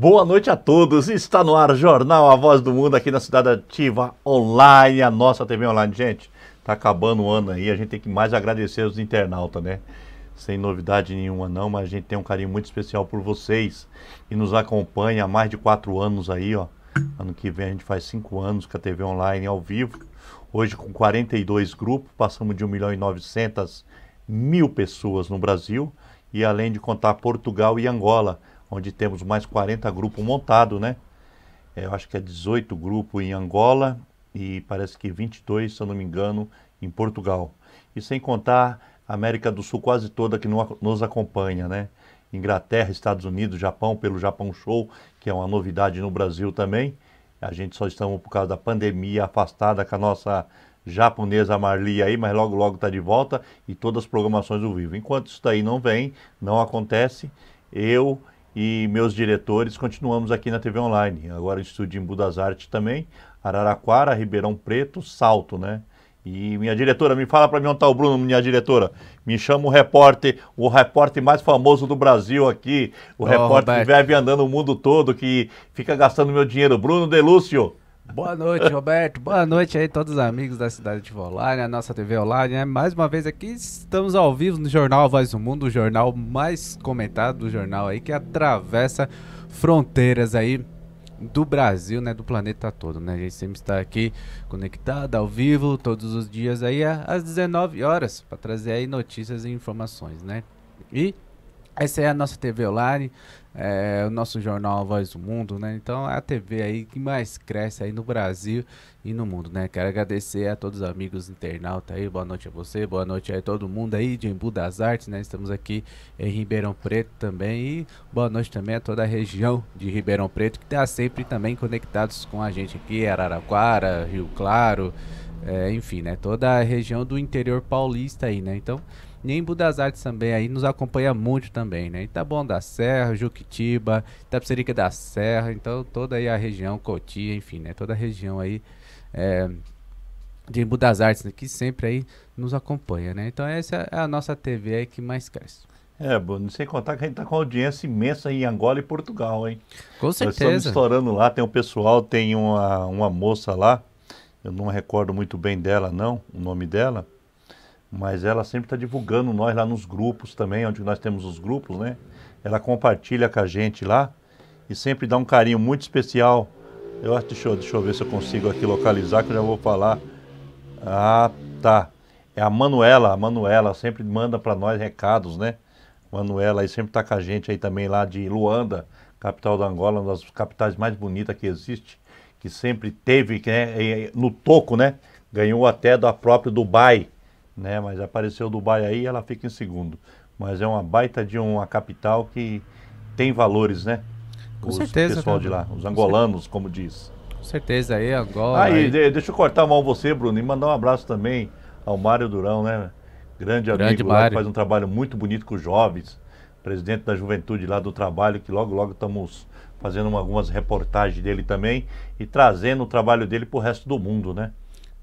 Boa noite a todos. Está no ar Jornal A Voz do Mundo aqui na Cidade Ativa Online, a nossa TV online. Gente, tá acabando o ano aí, a gente tem que mais agradecer os internautas, né? Sem novidade nenhuma não, mas a gente tem um carinho muito especial por vocês e nos acompanha há mais de quatro anos aí, ó. Ano que vem a gente faz cinco anos com a TV online ao vivo. Hoje com 42 grupos, passamos de 1 milhão e 900 mil pessoas no Brasil e além de contar Portugal e Angola onde temos mais 40 grupos montados, né? É, eu acho que é 18 grupos em Angola e parece que 22, se eu não me engano, em Portugal. E sem contar a América do Sul quase toda que nos acompanha, né? Inglaterra, Estados Unidos, Japão, pelo Japão Show, que é uma novidade no Brasil também. A gente só estamos, por causa da pandemia, afastada com a nossa japonesa Marli aí, mas logo, logo está de volta e todas as programações ao vivo. Enquanto isso daí não vem, não acontece, eu e meus diretores continuamos aqui na TV Online. Agora estudo em Budas Artes também, Araraquara, Ribeirão Preto, Salto, né? E minha diretora, me fala para mim onde tá o Bruno, minha diretora. Me chama o repórter, o repórter mais famoso do Brasil aqui, o oh, repórter Roberto. que vive andando o mundo todo, que fica gastando meu dinheiro. Bruno Delúcio. Boa noite, Roberto. Boa noite aí, todos os amigos da cidade de Volânia, a nossa TV online. Né? Mais uma vez aqui estamos ao vivo no jornal A Voz do Mundo, o jornal mais comentado do jornal aí que atravessa fronteiras aí do Brasil, né, do planeta todo, né? A gente sempre está aqui conectado ao vivo todos os dias aí às 19 horas para trazer aí notícias e informações, né? E essa é a nossa TV online, é, o nosso jornal A Voz do Mundo, né? Então é a TV aí que mais cresce aí no Brasil e no mundo, né? Quero agradecer a todos os amigos internautas aí, boa noite a você, boa noite a todo mundo aí de Embu das Artes, né? Estamos aqui em Ribeirão Preto também e boa noite também a toda a região de Ribeirão Preto que está sempre também conectados com a gente aqui, Araraquara, Rio Claro, é, enfim, né? Toda a região do interior paulista aí, né? Então e em Budas Artes também, aí nos acompanha muito também, né? Itabão da Serra, Juquitiba, Itapserica da Serra, então toda aí a região, Cotia, enfim, né? Toda a região aí é, de Budas Artes, né? que sempre aí nos acompanha, né? Então essa é a nossa TV aí que mais cresce. É, não sei contar que a gente tá com uma audiência imensa em Angola e Portugal, hein? Com certeza. Nós estamos estourando lá, tem um pessoal, tem uma, uma moça lá, eu não recordo muito bem dela, não, o nome dela, mas ela sempre está divulgando nós lá nos grupos também, onde nós temos os grupos, né? Ela compartilha com a gente lá e sempre dá um carinho muito especial. Eu acho, deixa, eu, deixa eu ver se eu consigo aqui localizar, que eu já vou falar. Ah, tá. É a Manuela, a Manuela sempre manda para nós recados, né? Manuela aí sempre está com a gente aí também lá de Luanda, capital da Angola, uma das capitais mais bonitas que existe, que sempre teve, né, no toco, né? Ganhou até da própria Dubai né? Mas apareceu Dubai aí, ela fica em segundo. Mas é uma baita de uma capital que tem valores, né? Com os certeza. pessoal de lá, os angolanos, Com como diz. Com certeza aí, agora Aí, aí, deixa eu cortar mal você, Bruno, e mandar um abraço também ao Mário Durão, né? Grande, Grande amigo, lá, que faz um trabalho muito bonito com os jovens, presidente da juventude lá do trabalho, que logo, logo estamos fazendo algumas reportagens dele também e trazendo o trabalho dele para o resto do mundo, né?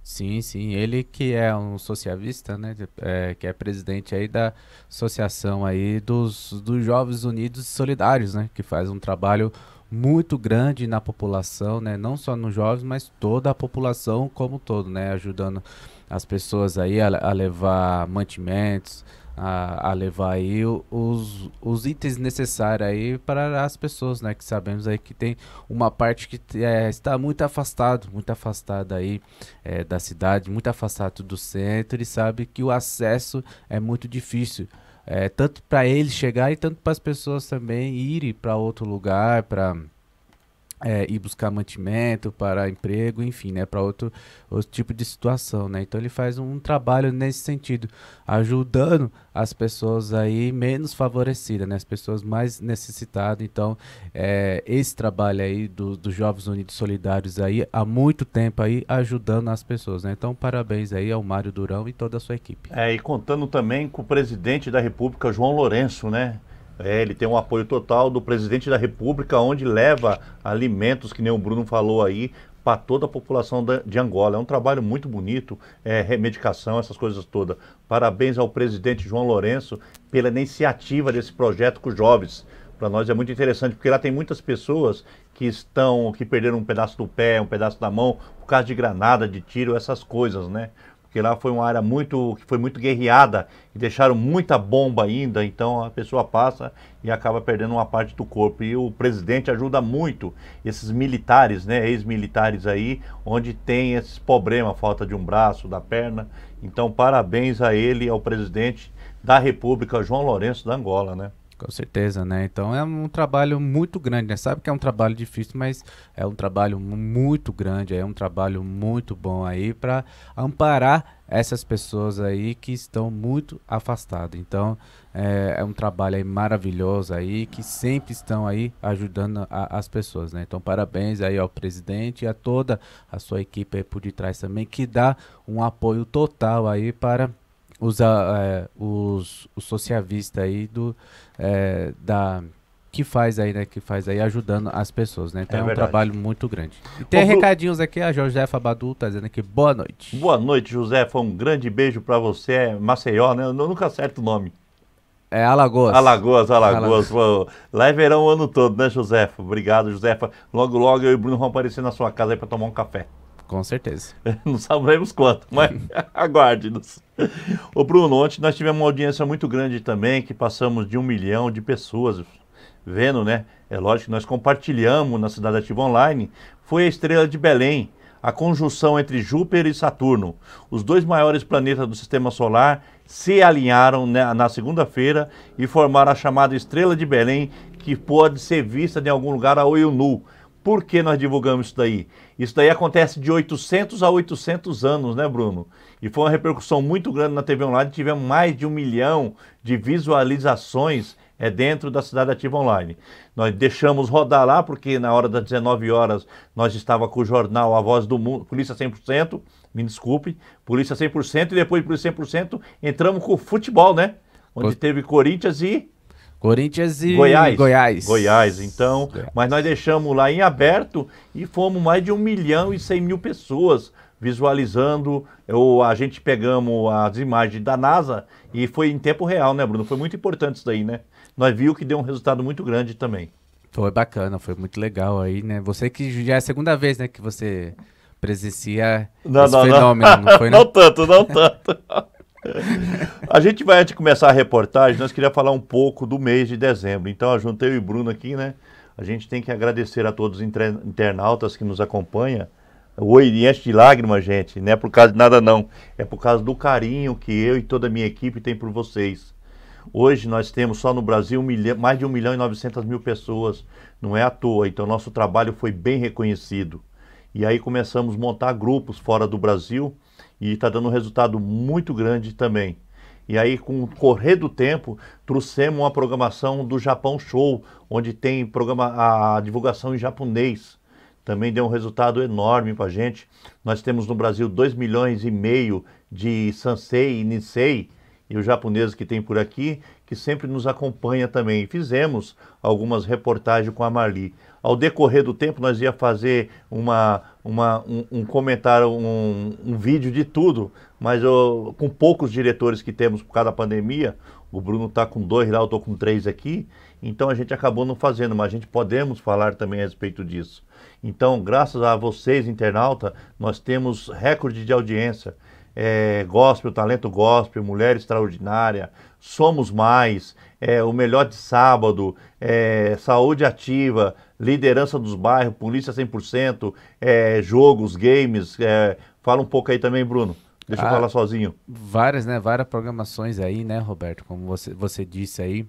Sim, sim. Ele que é um socialista, né? É, que é presidente aí da associação aí dos, dos Jovens Unidos e Solidários, né? Que faz um trabalho muito grande na população, né? Não só nos jovens, mas toda a população como um todo, né? Ajudando as pessoas aí a, a levar mantimentos, a, a levar aí os, os itens necessários aí para as pessoas, né? Que sabemos aí que tem uma parte que é, está muito afastado, muito afastada aí é, da cidade, muito afastado do centro e sabe que o acesso é muito difícil. É, tanto para ele chegar e tanto para as pessoas também irem para outro lugar, para é, ir buscar mantimento, para emprego, enfim, né, para outro, outro tipo de situação, né? Então ele faz um trabalho nesse sentido, ajudando as pessoas aí menos favorecidas, né, as pessoas mais necessitadas. Então é, esse trabalho aí dos do Jovens Unidos Solidários aí há muito tempo aí ajudando as pessoas, né? Então parabéns aí ao Mário Durão e toda a sua equipe. É, e contando também com o presidente da República, João Lourenço, né? É, ele tem um apoio total do presidente da República, onde leva alimentos, que nem o Bruno falou aí, para toda a população de Angola. É um trabalho muito bonito, é, remedicação, essas coisas todas. Parabéns ao presidente João Lourenço pela iniciativa desse projeto com os jovens. Para nós é muito interessante, porque lá tem muitas pessoas que estão, que perderam um pedaço do pé, um pedaço da mão, por causa de granada, de tiro, essas coisas, né? porque lá foi uma área muito que foi muito guerreada e deixaram muita bomba ainda, então a pessoa passa e acaba perdendo uma parte do corpo. E o presidente ajuda muito esses militares, né, ex-militares aí, onde tem esses problema falta de um braço, da perna. Então parabéns a ele, ao presidente da República João Lourenço da Angola, né? Com certeza, né? Então é um trabalho muito grande, né? Sabe que é um trabalho difícil, mas é um trabalho muito grande, é um trabalho muito bom aí para amparar essas pessoas aí que estão muito afastadas. Então é, é um trabalho aí maravilhoso aí que sempre estão aí ajudando a, as pessoas, né? Então parabéns aí ao presidente e a toda a sua equipe aí por detrás também que dá um apoio total aí para os, é, os, os aí do, é, da, que faz aí, né? Que faz aí ajudando as pessoas, né? Então é, é um trabalho muito grande. E tem Ô, recadinhos aqui, a Josefa Badu tá dizendo aqui, boa noite. Boa noite, Josefa. Um grande beijo para você, é Maceió, né? Eu nunca acerto o nome. É Alagoas. Alagoas, Alagoas. Alagoas. Lá é verão o ano todo, né, Josefa? Obrigado, Josefa. Logo, logo eu e o Bruno vão aparecer na sua casa aí pra tomar um café. Com certeza. Não sabemos quanto, mas aguarde-nos. Ô Bruno, ontem nós tivemos uma audiência muito grande também, que passamos de um milhão de pessoas vendo, né? É lógico que nós compartilhamos na Cidade Ativa Online. Foi a estrela de Belém, a conjunção entre Júpiter e Saturno. Os dois maiores planetas do Sistema Solar se alinharam na segunda-feira e formaram a chamada Estrela de Belém, que pode ser vista em algum lugar a olho nu. Por que nós divulgamos isso daí? Isso daí acontece de 800 a 800 anos, né, Bruno? E foi uma repercussão muito grande na TV Online. Tivemos mais de um milhão de visualizações é dentro da Cidade Ativa Online. Nós deixamos rodar lá porque na hora das 19 horas nós estava com o jornal A Voz do Mundo, Polícia 100%, me desculpe, Polícia 100% e depois de Polícia 100% entramos com o futebol, né? Onde teve Corinthians e Corinthians e Goiás. Goiás. Goiás, então. Goiás. É. Mas nós deixamos lá em aberto e fomos mais de 1 milhão e 100 mil pessoas visualizando. Eu, a gente pegamos as imagens da NASA e foi em tempo real, né, Bruno? Foi muito importante isso daí, né? Nós viu que deu um resultado muito grande também. Foi bacana, foi muito legal aí, né? Você que já é a segunda vez, né, que você presencia não, esse não, fenômeno, não, não foi? Não, né? não tanto, não tanto a gente vai, antes de começar a reportagem, nós queríamos falar um pouco do mês de dezembro. Então, eu juntei eu e o Bruno aqui, né? A gente tem que agradecer a todos os internautas que nos acompanham. Oi, enche de lágrimas, gente. Não é por causa de nada, não. É por causa do carinho que eu e toda a minha equipe tem por vocês. Hoje nós temos só no Brasil um mais de 1 milhão e 900 mil pessoas. Não é à toa. Então, nosso trabalho foi bem reconhecido. E aí começamos a montar grupos fora do Brasil e está dando um resultado muito grande também. E aí, com o correr do tempo, trouxemos uma programação do Japão Show, onde tem programa, a divulgação em japonês. Também deu um resultado enorme para a gente. Nós temos no Brasil 2 milhões e meio de Sansei e Nisei, e os japoneses que tem por aqui, que sempre nos acompanha também. Fizemos algumas reportagens com a Marli. Ao decorrer do tempo, nós ia fazer uma uma, um, um comentário, um, um, vídeo de tudo, mas eu, com poucos diretores que temos por causa da pandemia, o Bruno está com dois lá, eu estou com três aqui, então a gente acabou não fazendo, mas a gente podemos falar também a respeito disso. Então, graças a vocês, internauta, nós temos recorde de audiência. É, gospel, talento gospel, mulher extraordinária, somos mais, é, o melhor de sábado, é, saúde ativa, liderança dos bairros, polícia 100%, é, jogos, games. É, fala um pouco aí também, Bruno. Deixa ah, eu falar sozinho. Várias, né? Várias programações aí, né, Roberto? Como você, você disse aí.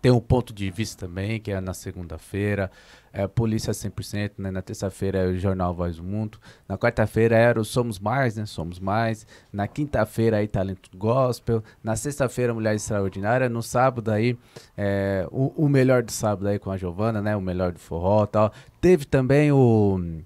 Tem o ponto de vista também, que é na segunda-feira. É, Polícia 100%, né? Na terça-feira é o Jornal Voz do Mundo. Na quarta-feira era é o Somos Mais, né? Somos Mais. Na quinta-feira aí é Talento Gospel. Na sexta-feira Mulher Extraordinária. No sábado aí, é, o, o, melhor do sábado aí com a Giovana, né? O melhor do forró e tal. Teve também o...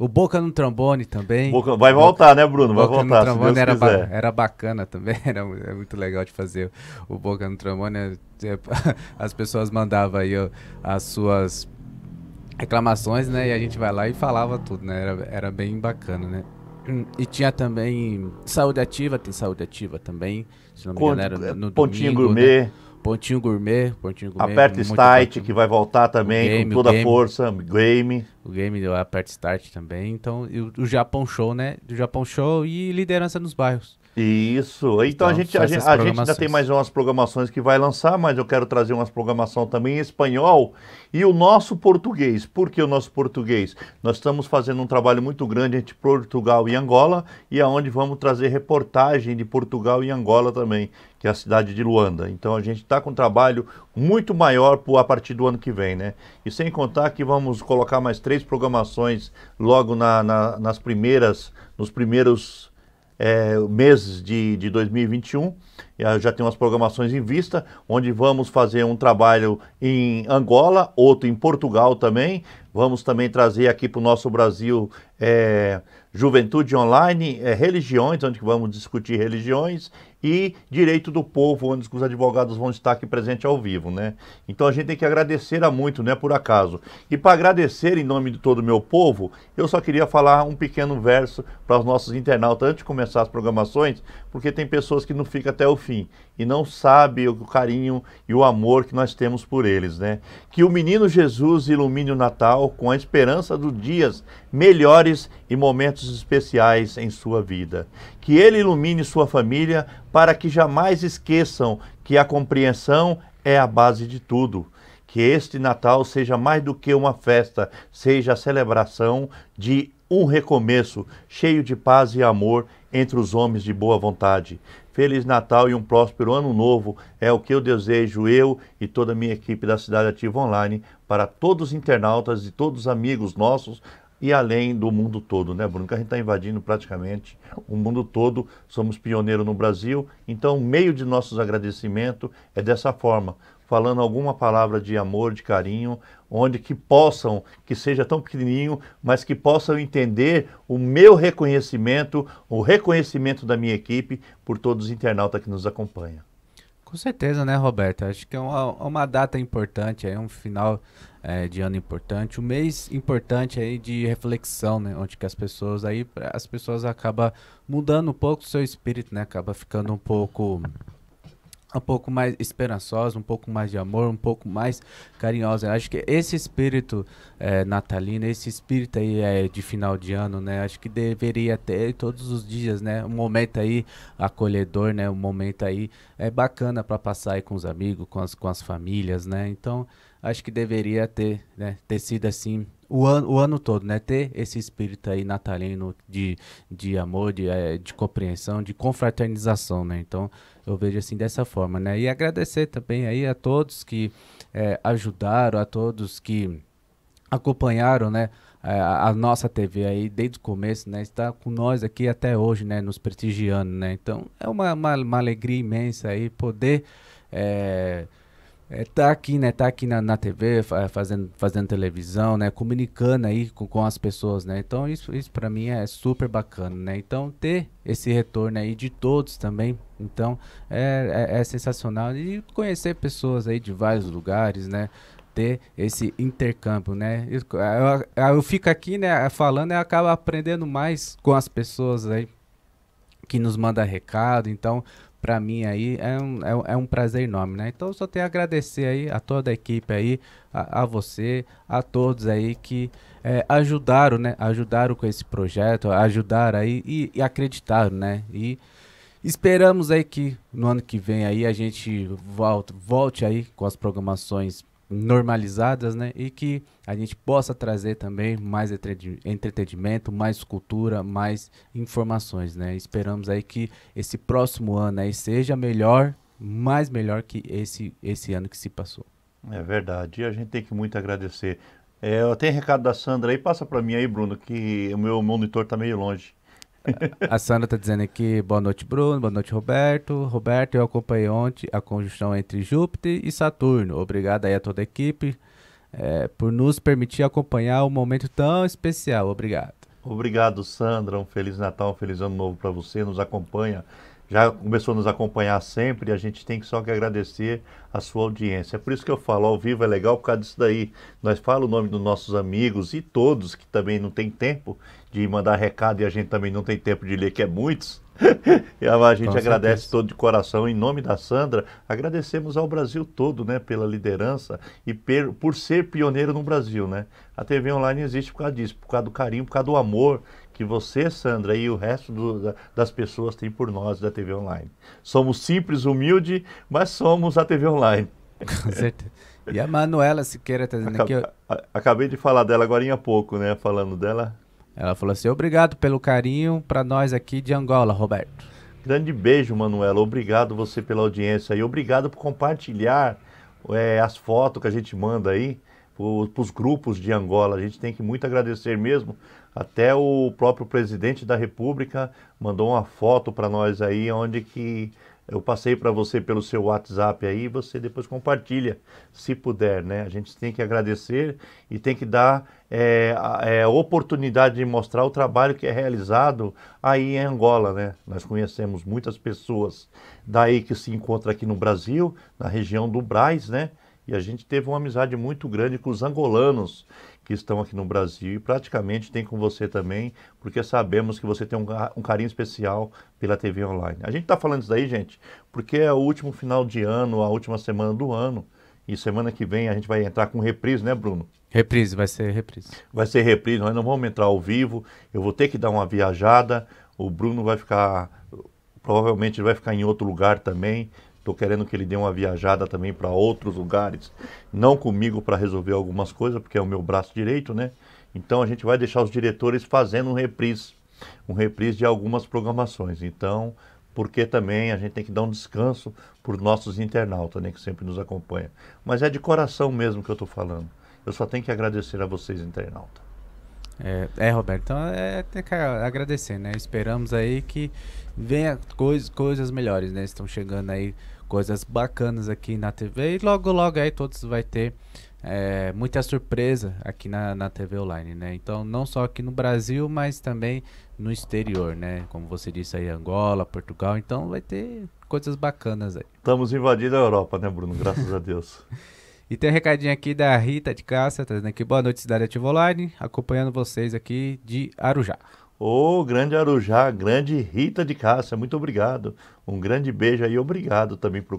O Boca no trombone também. Boca, vai voltar, né, Bruno? Vai Boca voltar. No trombone era, ba era bacana também, era é muito legal de fazer o Boca no trombone. É, é, as pessoas mandavam aí as suas reclamações, né? E a gente vai lá e falava tudo, né? Era, era bem bacana, né? E tinha também saúde ativa, tem saúde ativa também. Se não me engano, era no Pontinho domingo, né. Gourmet. Né? Pontinho Gourmet, Pontinho Gourmet. Aperta Start, que vai voltar também game, com toda a força, Game. O Game deu Aperta Start também. Então, o, o Japão Show, né? o Japão Show e liderança nos bairros. Isso. Então, então a gente, a, a gente ainda tem mais umas programações que vai lançar, mas eu quero trazer umas programação também em espanhol e o nosso português. Por que o nosso português? Nós estamos fazendo um trabalho muito grande entre Portugal e Angola e aonde é vamos trazer reportagem de Portugal e Angola também, que é a cidade de Luanda. Então a gente está com um trabalho muito maior a partir do ano que vem, né? E sem contar que vamos colocar mais três programações logo na, na, nas primeiras, nos primeiros é, meses de, de 2021. Já tem umas programações em vista, onde vamos fazer um trabalho em Angola, outro em Portugal também. Vamos também trazer aqui para o nosso Brasil é, Juventude Online, é, religiões, onde vamos discutir religiões e direito do povo, onde os advogados vão estar aqui presentes ao vivo, né? Então a gente tem que agradecer a muito, né, por acaso. E para agradecer em nome de todo o meu povo, eu só queria falar um pequeno verso para os nossos internautas antes de começar as programações, porque tem pessoas que não ficam até o fim e não sabem o carinho e o amor que nós temos por eles, né? Que o menino Jesus ilumine o Natal com a esperança dos dias melhores e momentos especiais em sua vida que Ele ilumine sua família para que jamais esqueçam que a compreensão é a base de tudo. Que este Natal seja mais do que uma festa, seja a celebração de um recomeço cheio de paz e amor entre os homens de boa vontade. Feliz Natal e um próspero ano novo é o que eu desejo eu e toda a minha equipe da Cidade Ativa Online para todos os internautas e todos os amigos nossos e além do mundo todo, né, Bruno? Que a gente está invadindo praticamente o mundo todo, somos pioneiros no Brasil, então o meio de nossos agradecimentos é dessa forma, falando alguma palavra de amor, de carinho, onde que possam, que seja tão pequenininho, mas que possam entender o meu reconhecimento, o reconhecimento da minha equipe por todos os internautas que nos acompanham. Com certeza, né, Roberto? Acho que é uma, uma data importante, é um final é, de ano importante, um mês importante aí de reflexão, né? Onde que as pessoas aí, as pessoas acabam mudando um pouco o seu espírito, né? Acaba ficando um pouco um pouco mais esperançosa, um pouco mais de amor, um pouco mais carinhosa. acho que esse espírito é, natalino, esse espírito aí é, de final de ano, né? Acho que deveria ter todos os dias, né? Um momento aí acolhedor, né? Um momento aí é bacana para passar aí com os amigos, com as, com as famílias, né? Então acho que deveria ter, né, ter sido assim o ano, o ano todo, né? Ter esse espírito aí natalino de, de amor, de, eh, de compreensão, de confraternização, né? Então, eu vejo assim dessa forma, né? E agradecer também aí a todos que é, ajudaram, a todos que acompanharam, né? Eh, a, a, nossa TV aí desde o começo, né? Está com nós aqui até hoje, né? Nos prestigiando, né? Então, é uma, uma, uma alegria imensa aí poder... É, é, tá aqui, né? Tá aqui na, na TV, fazendo, fazendo televisão, né? Comunicando aí com, com as pessoas, né? Então isso, isso para mim é super bacana, né? Então ter esse retorno aí de todos também, então é, é, é sensacional. E conhecer pessoas aí de vários lugares, né? ter esse intercâmbio, né? Eu, eu, eu, fico aqui, né, falando e acaba aprendendo mais com as pessoas aí que nos manda recado. Então, para mim aí é um, é um, é, um prazer enorme, né? Então só tenho a agradecer aí a toda a equipe aí, a, a você, a todos aí que é, ajudaram, né? Ajudaram com esse projeto, ajudaram aí e, e acreditaram, né? E esperamos aí que no ano que vem aí a gente volte, volte aí com as programações normalizadas, né? E que a gente possa trazer também mais entretenimento, mais cultura, mais informações, né? Esperamos aí que esse próximo ano aí seja melhor, mais melhor que esse esse ano que se passou. É verdade. E a gente tem que muito agradecer. É, eu tenho recado da Sandra aí, passa para mim aí, Bruno, que o meu monitor tá meio longe. A Sandra está dizendo aqui, boa noite, Bruno, boa noite, Roberto. Roberto, eu acompanhei ontem a conjunção entre Júpiter e Saturno. Obrigado aí a toda a equipe é, por nos permitir acompanhar um momento tão especial. Obrigado. Obrigado, Sandra. Um Feliz Natal, um Feliz Ano Novo para você. Nos acompanha já começou a nos acompanhar sempre e a gente tem só que agradecer a sua audiência. É por isso que eu falo, ao vivo é legal por causa disso daí. Nós falamos o nome dos nossos amigos e todos que também não tem tempo de mandar recado e a gente também não tem tempo de ler, que é muitos. e a gente Com agradece certeza. todo de coração. Em nome da Sandra, agradecemos ao Brasil todo né, pela liderança e per, por ser pioneiro no Brasil. Né? A TV online existe por causa disso, por causa do carinho, por causa do amor que você, Sandra, e o resto do, das pessoas têm por nós da TV Online. Somos simples, humilde, mas somos a TV Online. Com certeza. E a Manuela Siqueira está dizendo Acab aqui. Eu... Acabei de falar dela agora há pouco, né? Falando dela. Ela falou assim: obrigado pelo carinho para nós aqui de Angola, Roberto. Grande beijo, Manuela. Obrigado você pela audiência e obrigado por compartilhar é, as fotos que a gente manda aí para os grupos de Angola. A gente tem que muito agradecer mesmo até o próprio presidente da República mandou uma foto para nós aí, onde que eu passei para você pelo seu WhatsApp aí, você depois compartilha, se puder, né? A gente tem que agradecer e tem que dar é, a, é, oportunidade de mostrar o trabalho que é realizado aí em Angola, né? Nós conhecemos muitas pessoas daí que se encontram aqui no Brasil, na região do Braz, né? E a gente teve uma amizade muito grande com os angolanos que estão aqui no Brasil e praticamente tem com você também, porque sabemos que você tem um, um carinho especial pela TV online. A gente está falando isso daí, gente, porque é o último final de ano, a última semana do ano. E semana que vem a gente vai entrar com reprise, né, Bruno? Reprise, vai ser reprise. Vai ser reprise, nós não vamos entrar ao vivo. Eu vou ter que dar uma viajada. O Bruno vai ficar. Provavelmente vai ficar em outro lugar também. Estou querendo que ele dê uma viajada também para outros lugares, não comigo para resolver algumas coisas, porque é o meu braço direito, né? Então a gente vai deixar os diretores fazendo um reprise, um reprise de algumas programações. Então, porque também a gente tem que dar um descanso para os nossos internautas, né, que sempre nos acompanham. Mas é de coração mesmo que eu estou falando. Eu só tenho que agradecer a vocês, internautas. É, é, Roberto, então é, tem que agradecer, né? Esperamos aí que venha cois, coisas melhores, né? Estão chegando aí coisas bacanas aqui na TV. E logo, logo aí todos vai ter é, muita surpresa aqui na, na TV online, né? Então, não só aqui no Brasil, mas também no exterior, né? Como você disse aí, Angola, Portugal. Então, vai ter coisas bacanas aí. Estamos invadindo a Europa, né, Bruno? Graças a Deus. E tem um recadinho aqui da Rita de Cássia, trazendo aqui boa noite, Cidade Ativa Online, acompanhando vocês aqui de Arujá. Ô, oh, grande Arujá, grande Rita de Cássia, muito obrigado. Um grande beijo aí, obrigado também por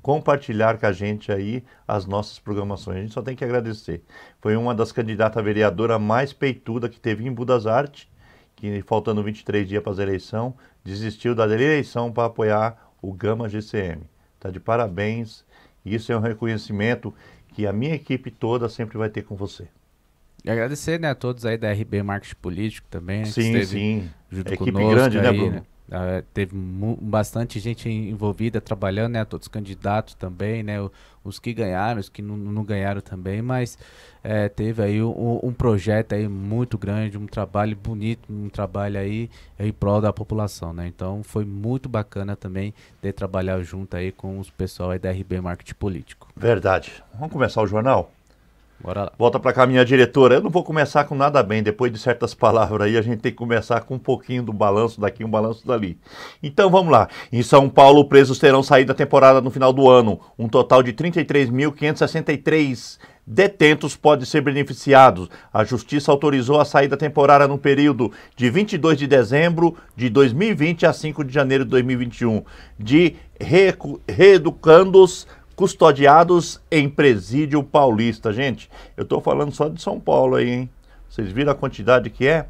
compartilhar com a gente aí as nossas programações. A gente só tem que agradecer. Foi uma das candidatas a vereadora mais peituda que teve em Budas que faltando 23 dias para a eleição, desistiu da eleição para apoiar o Gama GCM. Tá de parabéns. Isso é um reconhecimento que a minha equipe toda sempre vai ter com você. E agradecer né, a todos aí da RB Marketing Político também. Né, sim, que sim. Junto Equipe conosco, grande, né, aí, né, Bruno? Né? Uh, teve bastante gente envolvida trabalhando, né? Todos os candidatos também, né? O, os que ganharam, os que não ganharam também, mas é, teve aí um, um, projeto aí muito grande, um trabalho bonito, um trabalho aí em prol da população, né? Então foi muito bacana também de trabalhar junto aí com os pessoal aí da RB Marketing Político. Verdade. Vamos começar o jornal? Bora lá. Volta para cá, minha diretora. Eu não vou começar com nada bem. Depois de certas palavras aí, a gente tem que começar com um pouquinho do balanço daqui, um balanço dali. Então vamos lá. Em São Paulo, presos terão saído da temporada no final do ano. Um total de 33.563 detentos podem ser beneficiados. A Justiça autorizou a saída temporária no período de 22 de dezembro de 2020 a 5 de janeiro de 2021 de reeducandos custodiados em presídio paulista. Gente, eu estou falando só de São Paulo aí, hein? Vocês viram a quantidade que é?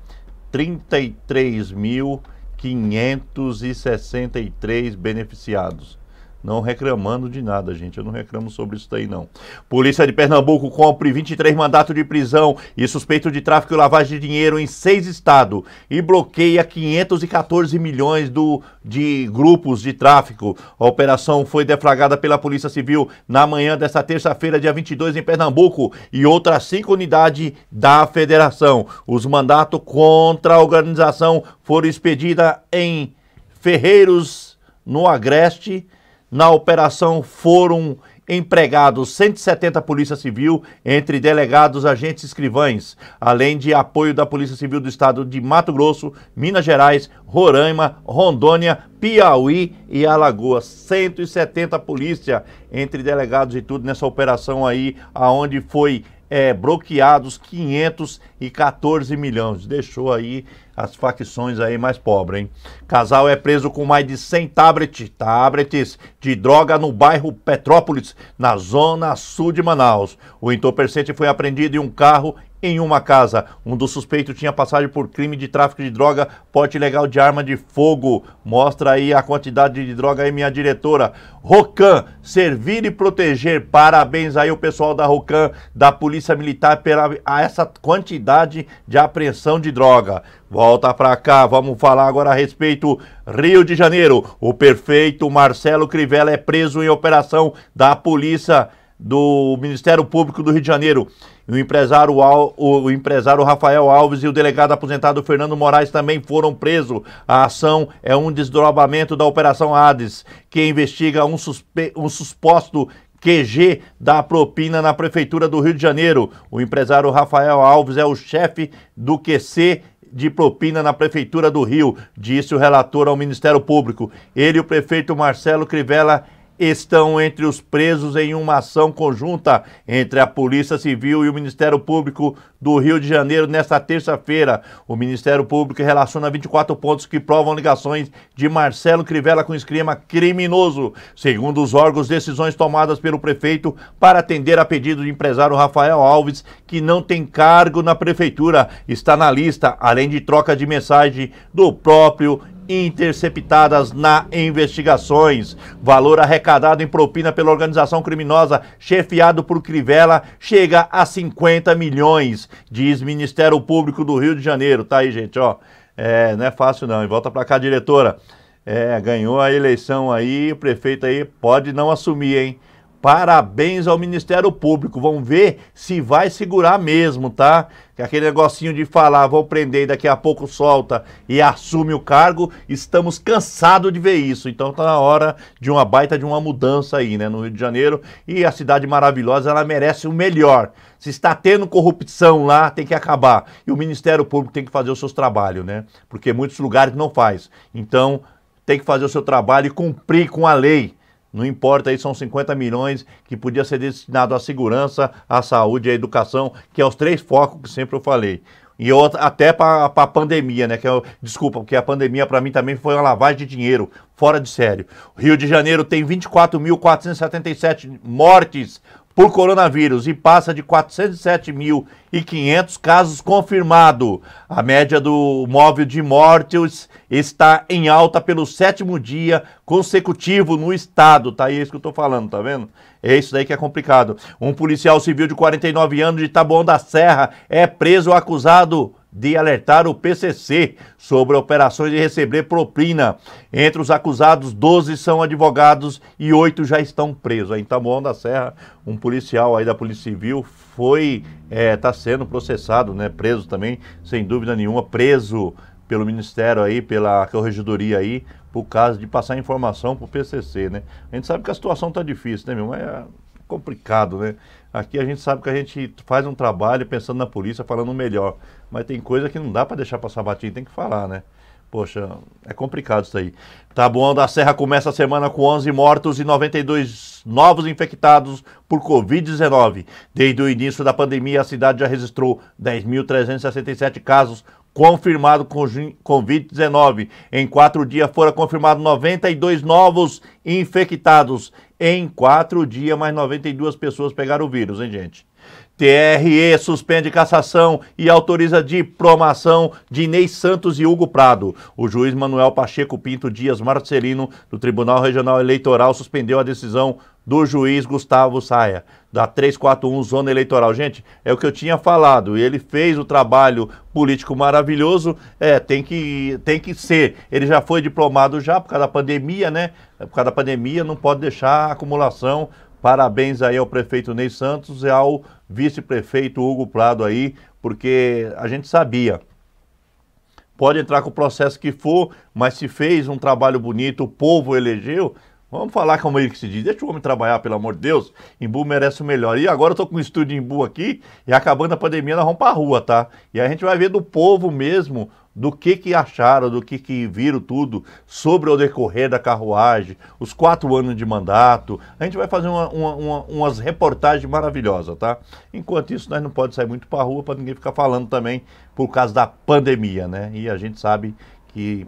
33.563 beneficiados. Não reclamando de nada, gente. Eu não reclamo sobre isso daí, não. Polícia de Pernambuco cumpre 23 mandatos de prisão e suspeito de tráfico e lavagem de dinheiro em seis estados e bloqueia 514 milhões do, de grupos de tráfico. A operação foi deflagrada pela Polícia Civil na manhã desta terça-feira, dia 22, em Pernambuco e outras cinco unidades da Federação. Os mandatos contra a organização foram expedidos em Ferreiros, no Agreste na operação foram empregados 170 Polícia Civil, entre delegados, agentes escrivães, além de apoio da Polícia Civil do Estado de Mato Grosso, Minas Gerais, Roraima, Rondônia, Piauí e Alagoas. 170 polícia, entre delegados e tudo, nessa operação aí, aonde foi é, bloqueados 514 milhões. Deixou aí as facções aí mais pobres, hein? Casal é preso com mais de 100 tablets, tablets de droga no bairro Petrópolis, na zona sul de Manaus. O entorpecente foi apreendido em um carro em uma casa. Um dos suspeitos tinha passagem por crime de tráfico de droga, porte ilegal de arma de fogo. Mostra aí a quantidade de droga aí, minha diretora. Rocan, servir e proteger. Parabéns aí o pessoal da Rocan, da Polícia Militar, pela a essa quantidade de apreensão de droga. Volta para cá, vamos falar agora a respeito Rio de Janeiro. O prefeito Marcelo Crivella é preso em operação da Polícia Militar do Ministério Público do Rio de Janeiro. O empresário, o empresário Rafael Alves e o delegado aposentado Fernando Moraes também foram presos. A ação é um desdobramento da Operação Hades, que investiga um, suspe... um suposto QG da propina na Prefeitura do Rio de Janeiro. O empresário Rafael Alves é o chefe do QC de propina na Prefeitura do Rio, disse o relator ao Ministério Público. Ele e o prefeito Marcelo Crivella estão entre os presos em uma ação conjunta entre a Polícia Civil e o Ministério Público do Rio de Janeiro nesta terça-feira. O Ministério Público relaciona 24 pontos que provam ligações de Marcelo Crivella com esquema criminoso. Segundo os órgãos, decisões tomadas pelo prefeito para atender a pedido do empresário Rafael Alves, que não tem cargo na prefeitura, está na lista, além de troca de mensagem do próprio interceptadas na investigações. Valor arrecadado em propina pela organização criminosa chefiado por Crivella chega a 50 milhões, diz Ministério Público do Rio de Janeiro. Tá aí, gente, ó. É, não é fácil não. E volta para cá, diretora. É, ganhou a eleição aí, o prefeito aí pode não assumir, hein? Parabéns ao Ministério Público. Vamos ver se vai segurar mesmo, tá? Que aquele negocinho de falar, vou prender e daqui a pouco solta e assume o cargo, estamos cansados de ver isso. Então tá na hora de uma baita de uma mudança aí, né, no Rio de Janeiro. E a cidade maravilhosa, ela merece o melhor. Se está tendo corrupção lá, tem que acabar. E o Ministério Público tem que fazer os seus trabalhos, né? Porque muitos lugares não faz. Então, tem que fazer o seu trabalho e cumprir com a lei não importa aí, são 50 milhões que podia ser destinado à segurança, à saúde, à educação, que é os três focos que sempre eu falei. E outra, até para a pandemia, né? Que eu, é desculpa, porque a pandemia para mim também foi uma lavagem de dinheiro, fora de sério. Rio de Janeiro tem 24.477 mortes por coronavírus e passa de 407.500 casos confirmados. A média do móvel de mortes está em alta pelo sétimo dia consecutivo no estado. Tá aí é isso que eu tô falando, tá vendo? É isso daí que é complicado. Um policial civil de 49 anos de Taboão da Serra é preso acusado de alertar o PCC sobre operações de receber propina. Entre os acusados, 12 são advogados e 8 já estão presos. Em Taboão da Serra, um policial aí da Polícia Civil foi, está eh, é, sendo processado, né, preso também, sem dúvida nenhuma, preso pelo Ministério aí, pela Corregedoria aí, por causa de passar informação para o PCC, né? A gente sabe que a situação está difícil, né, meu? Mas é complicado, né? Aqui a gente sabe que a gente faz um trabalho pensando na polícia, falando melhor. Mas tem coisa que não dá para deixar passar batido, tem que falar, né? Poxa, é complicado isso aí. Taboão tá da Serra começa a semana com 11 mortos e 92 novos infectados por Covid-19. Desde o início da pandemia, a cidade já registrou 10.367 casos confirmados com Covid-19. Em quatro dias foram confirmados 92 novos infectados em quatro dias, mais 92 pessoas pegaram o vírus, hein, gente? TRE suspende cassação e autoriza diplomação de Inês Santos e Hugo Prado. O juiz Manuel Pacheco Pinto Dias Marcelino, do Tribunal Regional Eleitoral, suspendeu a decisão do juiz Gustavo Saia, da 341 Zona Eleitoral. Gente, é o que eu tinha falado, ele fez o trabalho político maravilhoso, é, tem que, tem que ser. Ele já foi diplomado já por causa da pandemia, né? Por causa da pandemia, não pode deixar a acumulação Parabéns aí ao prefeito Ney Santos e ao vice-prefeito Hugo Prado aí, porque a gente sabia. Pode entrar com o processo que for, mas se fez um trabalho bonito, o povo elegeu, Vamos falar como ele que se diz. Deixa o homem trabalhar, pelo amor de Deus. Imbu merece o melhor. E agora eu tô com um estúdio Imbu aqui e acabando a pandemia nós vamos pra rua, tá? E a gente vai ver do povo mesmo do que, que acharam, do que, que viram tudo sobre o decorrer da carruagem, os quatro anos de mandato. A gente vai fazer uma, uma, uma, umas reportagens maravilhosas, tá? Enquanto isso, nós não pode sair muito para a rua para ninguém ficar falando também por causa da pandemia, né? E a gente sabe que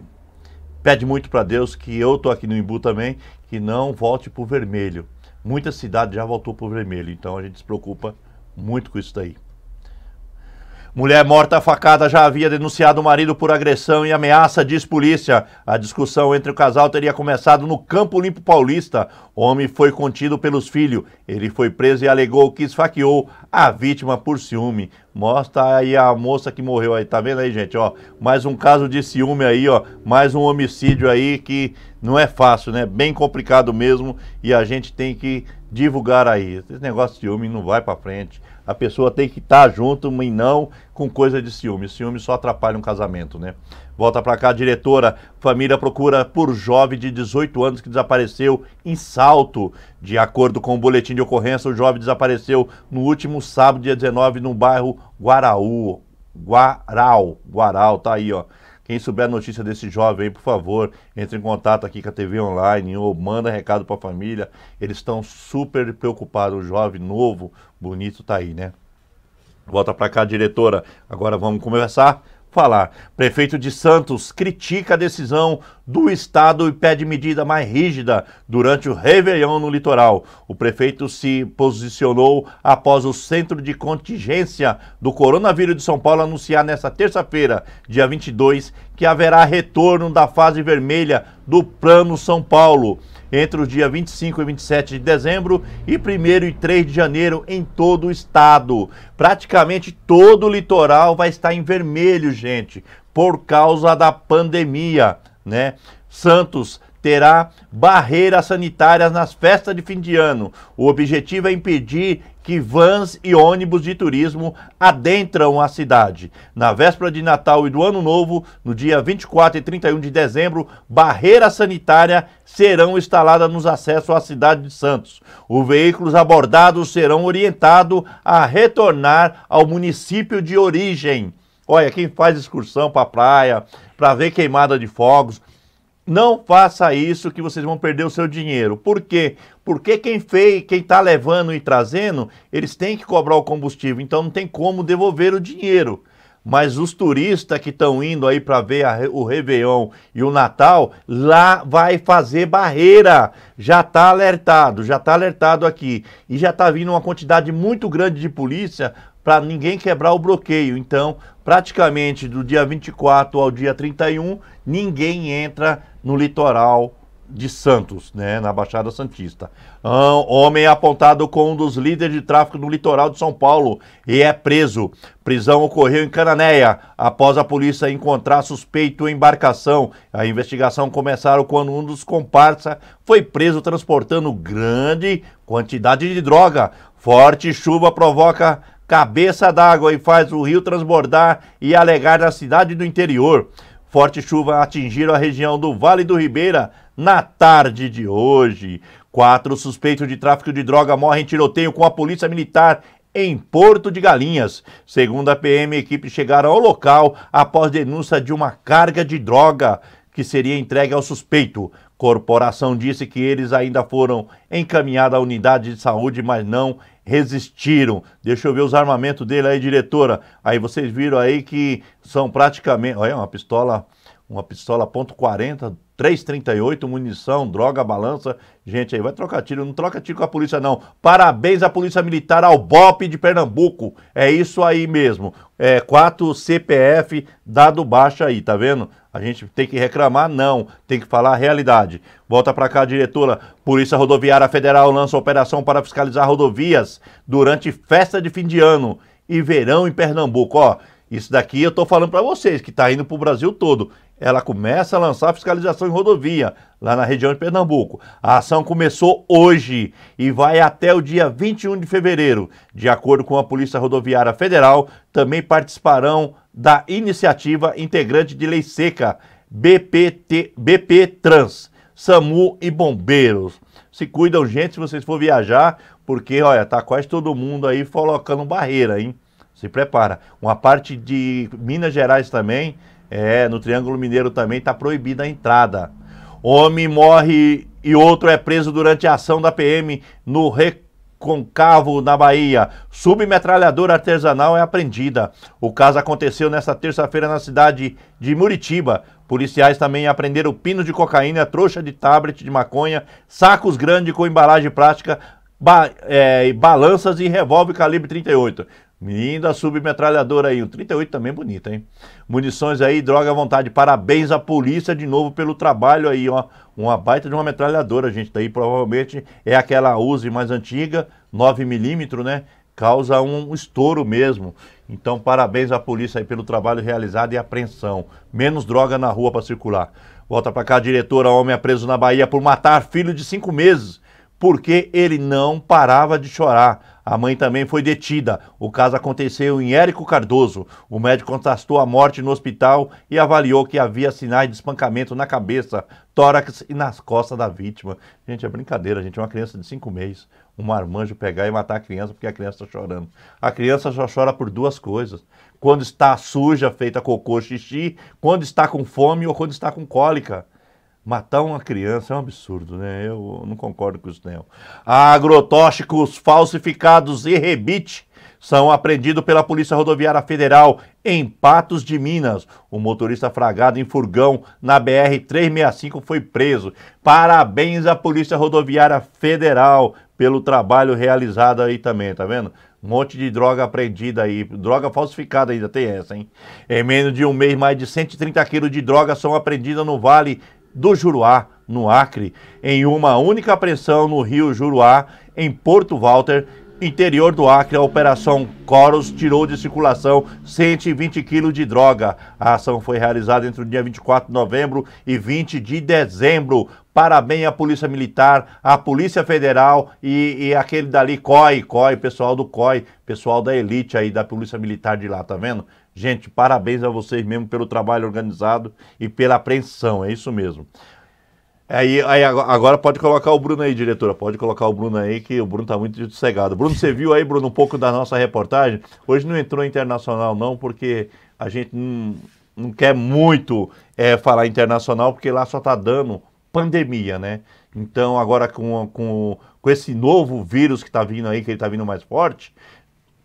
pede muito para Deus que eu tô aqui no Imbu também, que não volte para o vermelho. Muita cidade já voltou para o vermelho, então a gente se preocupa muito com isso daí. Mulher morta facada já havia denunciado o marido por agressão e ameaça, diz polícia. A discussão entre o casal teria começado no Campo Limpo Paulista. O homem foi contido pelos filhos. Ele foi preso e alegou que esfaqueou a vítima por ciúme. Mostra aí a moça que morreu aí, tá vendo aí, gente? Ó, mais um caso de ciúme aí, ó. Mais um homicídio aí que não é fácil, né? Bem complicado mesmo e a gente tem que divulgar aí. Esse negócio de ciúme não vai para frente a pessoa tem que estar tá junto e não com coisa de ciúme. Ciúme só atrapalha um casamento, né? Volta para cá, diretora. Família procura por jovem de 18 anos que desapareceu em salto. De acordo com o boletim de ocorrência, o jovem desapareceu no último sábado, dia 19, no bairro Guaraú. Guarau. Guarau, tá aí, ó. Quem souber a notícia desse jovem, por favor, entre em contato aqui com a TV Online ou manda recado para a família. Eles estão super preocupados. O jovem novo, bonito, está aí, né? Volta para cá, diretora. Agora vamos conversar falar. Prefeito de Santos critica a decisão do Estado e pede medida mais rígida durante o Réveillon no litoral. O prefeito se posicionou após o Centro de Contingência do Coronavírus de São Paulo anunciar nesta terça-feira, dia 22, que haverá retorno da fase vermelha do Plano São Paulo entre os dias 25 e 27 de dezembro e 1 e 3 de janeiro em todo o estado. Praticamente todo o litoral vai estar em vermelho, gente, por causa da pandemia, né? Santos terá barreiras sanitárias nas festas de fim de ano. O objetivo é impedir que vans e ônibus de turismo adentram a cidade. Na véspera de Natal e do Ano Novo, no dia 24 e 31 de dezembro, barreira sanitária serão instaladas nos acessos à cidade de Santos. Os veículos abordados serão orientados a retornar ao município de origem. Olha, quem faz excursão para a praia, para ver queimada de fogos, não faça isso que vocês vão perder o seu dinheiro. Por quê? Porque quem fez, quem está levando e trazendo, eles têm que cobrar o combustível, então não tem como devolver o dinheiro. Mas os turistas que estão indo aí para ver a, o Réveillon e o Natal, lá vai fazer barreira. Já está alertado, já está alertado aqui. E já está vindo uma quantidade muito grande de polícia para ninguém quebrar o bloqueio. Então, praticamente do dia 24 ao dia 31, ninguém entra no litoral de Santos, né, na Baixada Santista. Um homem é apontado como um dos líderes de tráfico no litoral de São Paulo e é preso. Prisão ocorreu em Cananéia após a polícia encontrar suspeito em embarcação. A investigação começaram quando um dos comparsa foi preso transportando grande quantidade de droga. Forte chuva provoca cabeça d'água e faz o rio transbordar e alegar na cidade do interior. Forte chuva atingiram a região do Vale do Ribeira na tarde de hoje. Quatro suspeitos de tráfico de droga morrem em tiroteio com a polícia militar em Porto de Galinhas. Segundo a PM, equipe chegaram ao local após denúncia de uma carga de droga que seria entregue ao suspeito. Corporação disse que eles ainda foram encaminhados à unidade de saúde, mas não resistiram. Deixa eu ver os armamentos dele aí, diretora. Aí vocês viram aí que são praticamente, olha, uma pistola, uma pistola .40, 338, munição, droga, balança. Gente, aí vai trocar tiro, não troca tiro com a polícia não. Parabéns à Polícia Militar, ao BOP de Pernambuco. É isso aí mesmo. É 4 CPF dado baixa aí, tá vendo? A gente tem que reclamar? Não, tem que falar a realidade. Volta para cá, diretora. Polícia Rodoviária Federal lança operação para fiscalizar rodovias durante festa de fim de ano e verão em Pernambuco. Ó, isso daqui eu estou falando para vocês, que está indo para o Brasil todo. Ela começa a lançar fiscalização em rodovia, lá na região de Pernambuco. A ação começou hoje e vai até o dia 21 de fevereiro. De acordo com a Polícia Rodoviária Federal, também participarão da iniciativa integrante de lei seca BPT, BP Trans, SAMU e Bombeiros. Se cuidam, gente, se vocês for viajar, porque, olha, tá quase todo mundo aí colocando barreira, hein? Se prepara. Uma parte de Minas Gerais também, é, no Triângulo Mineiro também tá proibida a entrada. Homem morre e outro é preso durante a ação da PM no Recurso Concavo, na Bahia. Submetralhadora artesanal é apreendida. O caso aconteceu nesta terça-feira na cidade de Muritiba. Policiais também apreenderam pinos de cocaína, trouxa de tablet de maconha, sacos grandes com embalagem plástica, ba é, balanças e revólver calibre 38. Menino da submetralhadora aí, um 38 também é bonito, hein? Munições aí, droga à vontade. Parabéns à polícia de novo pelo trabalho aí, ó. Uma baita de uma metralhadora, gente. Daí provavelmente é aquela use mais antiga, 9mm, né? Causa um estouro mesmo. Então, parabéns à polícia aí pelo trabalho realizado e apreensão. Menos droga na rua para circular. Volta para cá, diretora. Homem é preso na Bahia por matar filho de cinco meses porque ele não parava de chorar. A mãe também foi detida. O caso aconteceu em Érico Cardoso. O médico constatou a morte no hospital e avaliou que havia sinais de espancamento na cabeça, tórax e nas costas da vítima. Gente, é brincadeira, gente. É uma criança de cinco meses. Um marmanjo pegar e matar a criança porque a criança está chorando. A criança já chora por duas coisas. Quando está suja, feita cocô, xixi, quando está com fome ou quando está com cólica. Matar uma criança é um absurdo, né? Eu não concordo com isso, não. Agrotóxicos falsificados e rebite são apreendidos pela Polícia Rodoviária Federal em Patos de Minas. O motorista fragado em furgão na BR-365 foi preso. Parabéns à Polícia Rodoviária Federal pelo trabalho realizado aí também, tá vendo? Um monte de droga apreendida aí, droga falsificada ainda tem essa, hein? Em menos de um mês, mais de 130 quilos de droga são apreendidas no Vale do Juruá, no Acre, em uma única apreensão no rio Juruá, em Porto Walter, interior do Acre, a Operação Coros tirou de circulação 120 quilos de droga. A ação foi realizada entre o dia 24 de novembro e 20 de dezembro. Parabéns à Polícia Militar, à Polícia Federal e, e aquele dali, COI, COI, pessoal do COI, pessoal da elite aí da Polícia Militar de lá, tá vendo? Gente, parabéns a vocês mesmo pelo trabalho organizado e pela apreensão, é isso mesmo. Aí, aí, agora pode colocar o Bruno aí, diretora. Pode colocar o Bruno aí, que o Bruno tá muito sossegado. Bruno, você viu aí, Bruno, um pouco da nossa reportagem? Hoje não entrou internacional, não, porque a gente não, não quer muito é, falar internacional, porque lá só tá dando pandemia, né? Então, agora com, com, com esse novo vírus que tá vindo aí, que ele tá vindo mais forte,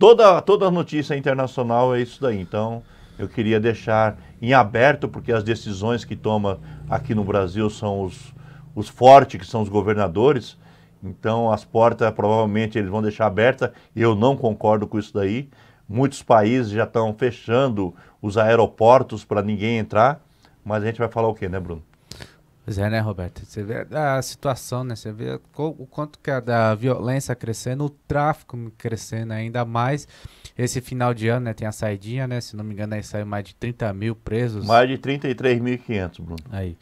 toda, toda notícia internacional é isso daí. Então, eu queria deixar em aberto, porque as decisões que toma aqui no Brasil são os, os fortes, que são os governadores. Então, as portas provavelmente eles vão deixar aberta. Eu não concordo com isso daí. Muitos países já estão fechando os aeroportos para ninguém entrar. Mas a gente vai falar o quê, né, Bruno? Pois é, né, Roberto? Você vê a situação, né? Você vê o quanto que a da violência crescendo, o tráfico crescendo ainda mais. Esse final de ano, né? Tem a saidinha, né? Se não me engano, aí saiu mais de 30 mil presos. Mais de 33.500, Bruno. Aí.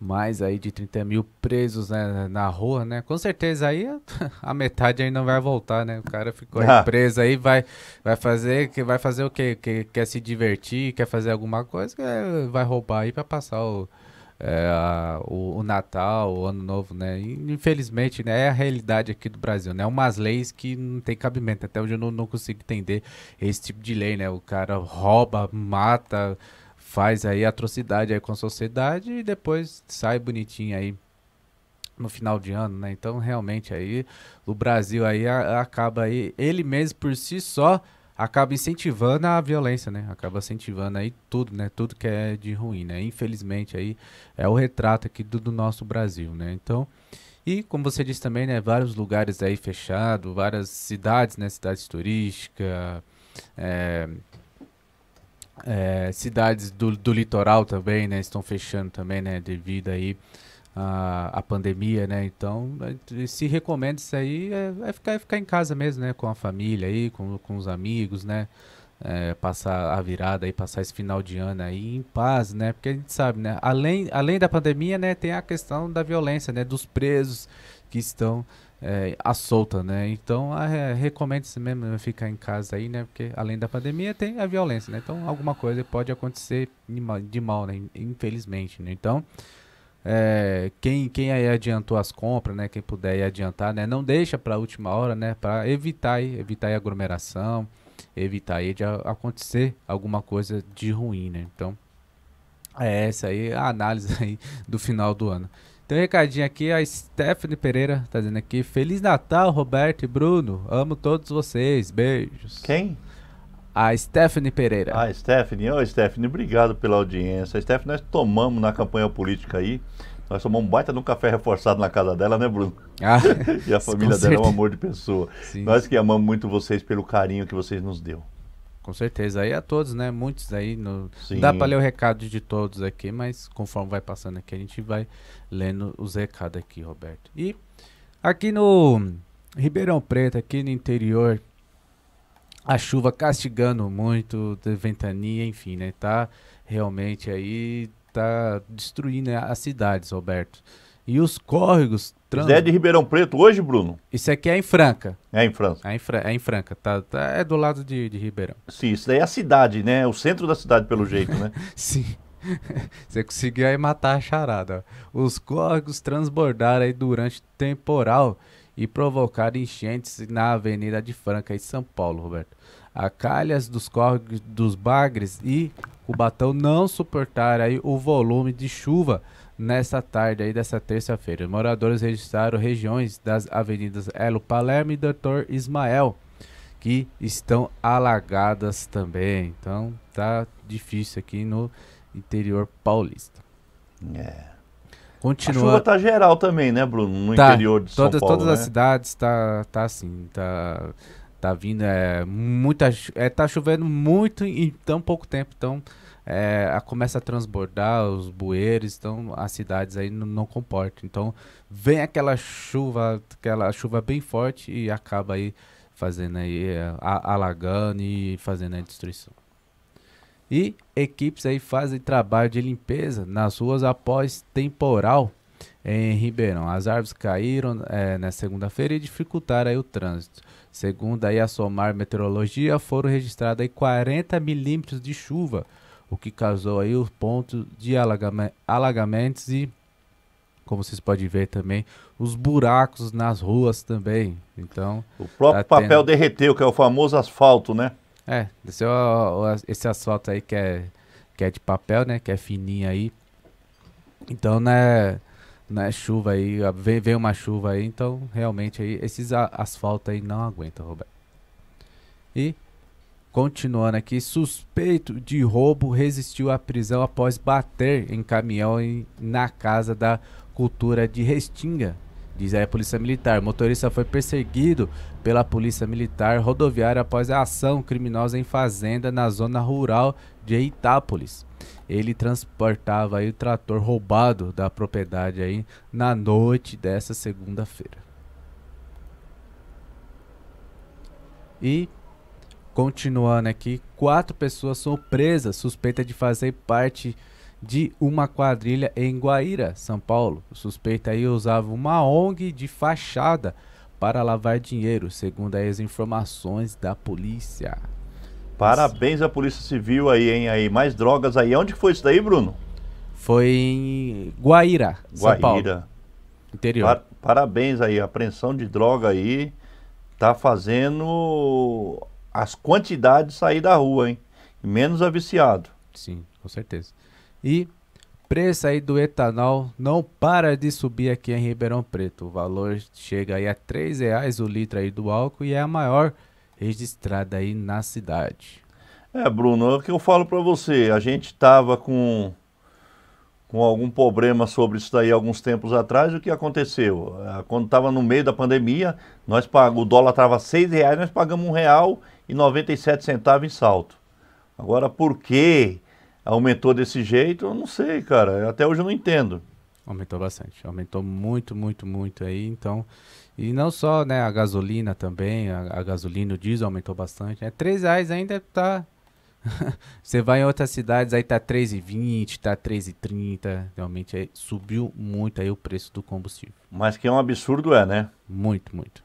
Mais aí de 30 mil presos né, na rua, né? Com certeza aí a metade aí não vai voltar, né? O cara ficou ah. preso aí, vai, vai fazer que vai fazer o quê? Que, quer se divertir, quer fazer alguma coisa, é, vai roubar aí para passar o é, a, o, o, Natal, o Ano Novo, né? Infelizmente, né, é a realidade aqui do Brasil, né? Umas leis que não tem cabimento. Até hoje eu não, não consigo entender esse tipo de lei, né? O cara rouba, mata, faz aí atrocidade aí com a sociedade e depois sai bonitinho aí no final de ano, né? Então, realmente aí o Brasil aí a, acaba aí ele mesmo por si só acaba incentivando a violência, né? Acaba incentivando aí tudo, né? Tudo que é de ruim, né? Infelizmente aí é o retrato aqui do, do nosso Brasil, né? Então, e como você disse também, né? Vários lugares aí fechados, várias cidades, né? Cidades turísticas, é, é, cidades do, do litoral também, né? Estão fechando também, né? Devido aí a, a pandemia, né? Então, se recomenda isso aí, é, é ficar, é ficar em casa mesmo, né? Com a família aí, com, com os amigos, né? É, passar a virada aí, passar esse final de ano aí em paz, né? Porque a gente sabe, né? Além, além da pandemia, né? Tem a questão da violência, né? Dos presos que estão é, à solta, né? Então, é, recomenda-se mesmo né? ficar em casa aí, né? Porque além da pandemia tem a violência, né? Então, alguma coisa pode acontecer de mal, né? Infelizmente, né? Então, é, quem, quem aí adiantou as compras, né? Quem puder adiantar, né? Não deixa para a última hora, né? Para evitar, evitar aglomeração, evitar aí de acontecer alguma coisa de ruim, né? Então, é essa aí a análise aí do final do ano. Tem um recadinho aqui, a Stephanie Pereira tá dizendo aqui: Feliz Natal, Roberto e Bruno. Amo todos vocês. Beijos. Quem? A Stephanie Pereira. A Stephanie, ô oh, Stephanie, obrigado pela audiência. Stephanie, nós tomamos na campanha política aí, nós tomamos um baita de um café reforçado na casa dela, né, Bruno? Ah, e a família dela é um amor de pessoa. Sim. Nós que amamos muito vocês pelo carinho que vocês nos deu. Com certeza. Aí a todos, né? Muitos aí. No... Não dá para ler o recado de todos aqui, mas conforme vai passando aqui, a gente vai lendo os recados aqui, Roberto. E aqui no Ribeirão Preto, aqui no interior a chuva castigando muito, de ventania, enfim, né? Tá realmente aí tá destruindo né, as cidades, Roberto. E os córregos. Trans... Zé de Ribeirão Preto hoje, Bruno? Isso aqui é em Franca. É em Franca. É em, Fra... é em Franca, tá, tá, é do lado de, de Ribeirão. Sim, isso daí é a cidade, né? É o centro da cidade, pelo jeito, né? Sim. Você conseguiu aí matar a charada. Os córregos transbordaram aí durante temporal e provocar enchentes na Avenida de Franca, em São Paulo, Roberto. A calhas dos córregos dos Bagres e Cubatão não suportaram aí o volume de chuva nessa tarde aí dessa terça-feira. Moradores registraram regiões das avenidas Elo Palermo e Doutor Ismael que estão alagadas também. Então tá difícil aqui no interior paulista. É. Continua. A chuva tá geral também, né, Bruno? No tá. interior de todas, São Paulo. Todas né? as cidades tá, tá assim, tá, tá vindo. É, muita, é, tá chovendo muito em tão pouco tempo. Então é, começa a transbordar os bueiros, então as cidades aí não, não comportam. Então vem aquela chuva, aquela chuva bem forte e acaba aí fazendo aí, é, alagando e fazendo a destruição. E equipes aí fazem trabalho de limpeza nas ruas após temporal em Ribeirão. As árvores caíram é, na segunda-feira e dificultaram aí o trânsito. Segundo aí a Somar Meteorologia, foram registrados aí 40 milímetros de chuva, o que causou aí os pontos de alagamentos e, como vocês podem ver também, os buracos nas ruas também. Então, o próprio tá papel tendo... derreteu, que é o famoso asfalto, né? É, esse, esse asfalto aí que é, que é de papel, né? Que é fininho aí. Então, né? Não é chuva aí, vem, vem uma chuva aí, então realmente aí, esses asfalto aí não aguentam, Roberto. E Continuando aqui, suspeito de roubo resistiu à prisão após bater em caminhão em, na casa da cultura de Restinga. Diz aí a Polícia Militar. O motorista foi perseguido pela Polícia Militar rodoviária após a ação criminosa em fazenda na zona rural de Itápolis. Ele transportava aí o trator roubado da propriedade aí na noite dessa segunda-feira. E continuando aqui, quatro pessoas são presas suspeita de fazer parte de uma quadrilha em Guaíra, São Paulo. O suspeito aí usava uma ONG de fachada para lavar dinheiro, segundo as informações da polícia. Parabéns à Polícia Civil aí, hein? Aí, mais drogas aí. Onde foi isso daí, Bruno? Foi em Guaíra, Guaíra. São Paulo. Interior. Par parabéns aí, a apreensão de droga aí tá fazendo as quantidades sair da rua, hein? Menos aviciado. Sim, com certeza. E preço aí do etanol não para de subir aqui em Ribeirão Preto. O valor chega aí a R$ 3,00 o litro aí do álcool e é a maior registrada aí na cidade. É, Bruno, é o que eu falo para você. A gente tava com com algum problema sobre isso daí alguns tempos atrás, o que aconteceu? Ah, quando estava no meio da pandemia, nós pag... o dólar estava R$ reais, nós pagamos R$ 1,97 em salto. Agora, por quê? aumentou desse jeito, eu não sei, cara. Até hoje eu não entendo. Aumentou bastante. Aumentou muito, muito, muito aí. Então, e não só, né, a gasolina também, a, a gasolina, o diesel aumentou bastante. É né? reais ainda tá Você vai em outras cidades aí tá 3,20, tá 3,30. Realmente aí, é, subiu muito aí o preço do combustível. Mas que é um absurdo é, né? Muito, muito.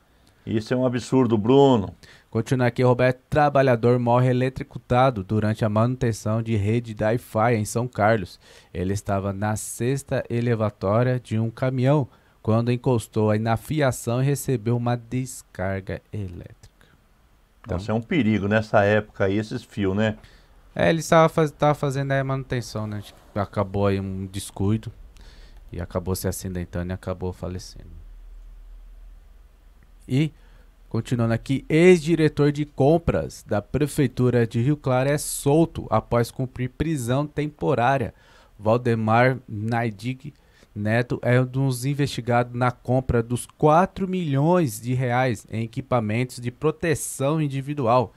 Isso é um absurdo, Bruno. Continua aqui, Roberto. Trabalhador morre eletricutado durante a manutenção de rede da wi em São Carlos. Ele estava na sexta elevatória de um caminhão quando encostou aí na fiação e recebeu uma descarga elétrica. Então, é um perigo nessa época aí, esses fios, né? É, ele estava faz, fazendo a manutenção, né? Acabou aí um descuido e acabou se acidentando e acabou falecendo. E, continuando aqui, ex-diretor de compras da Prefeitura de Rio Claro é solto após cumprir prisão temporária. Valdemar Naidig Neto é um dos investigados na compra dos 4 milhões de reais em equipamentos de proteção individual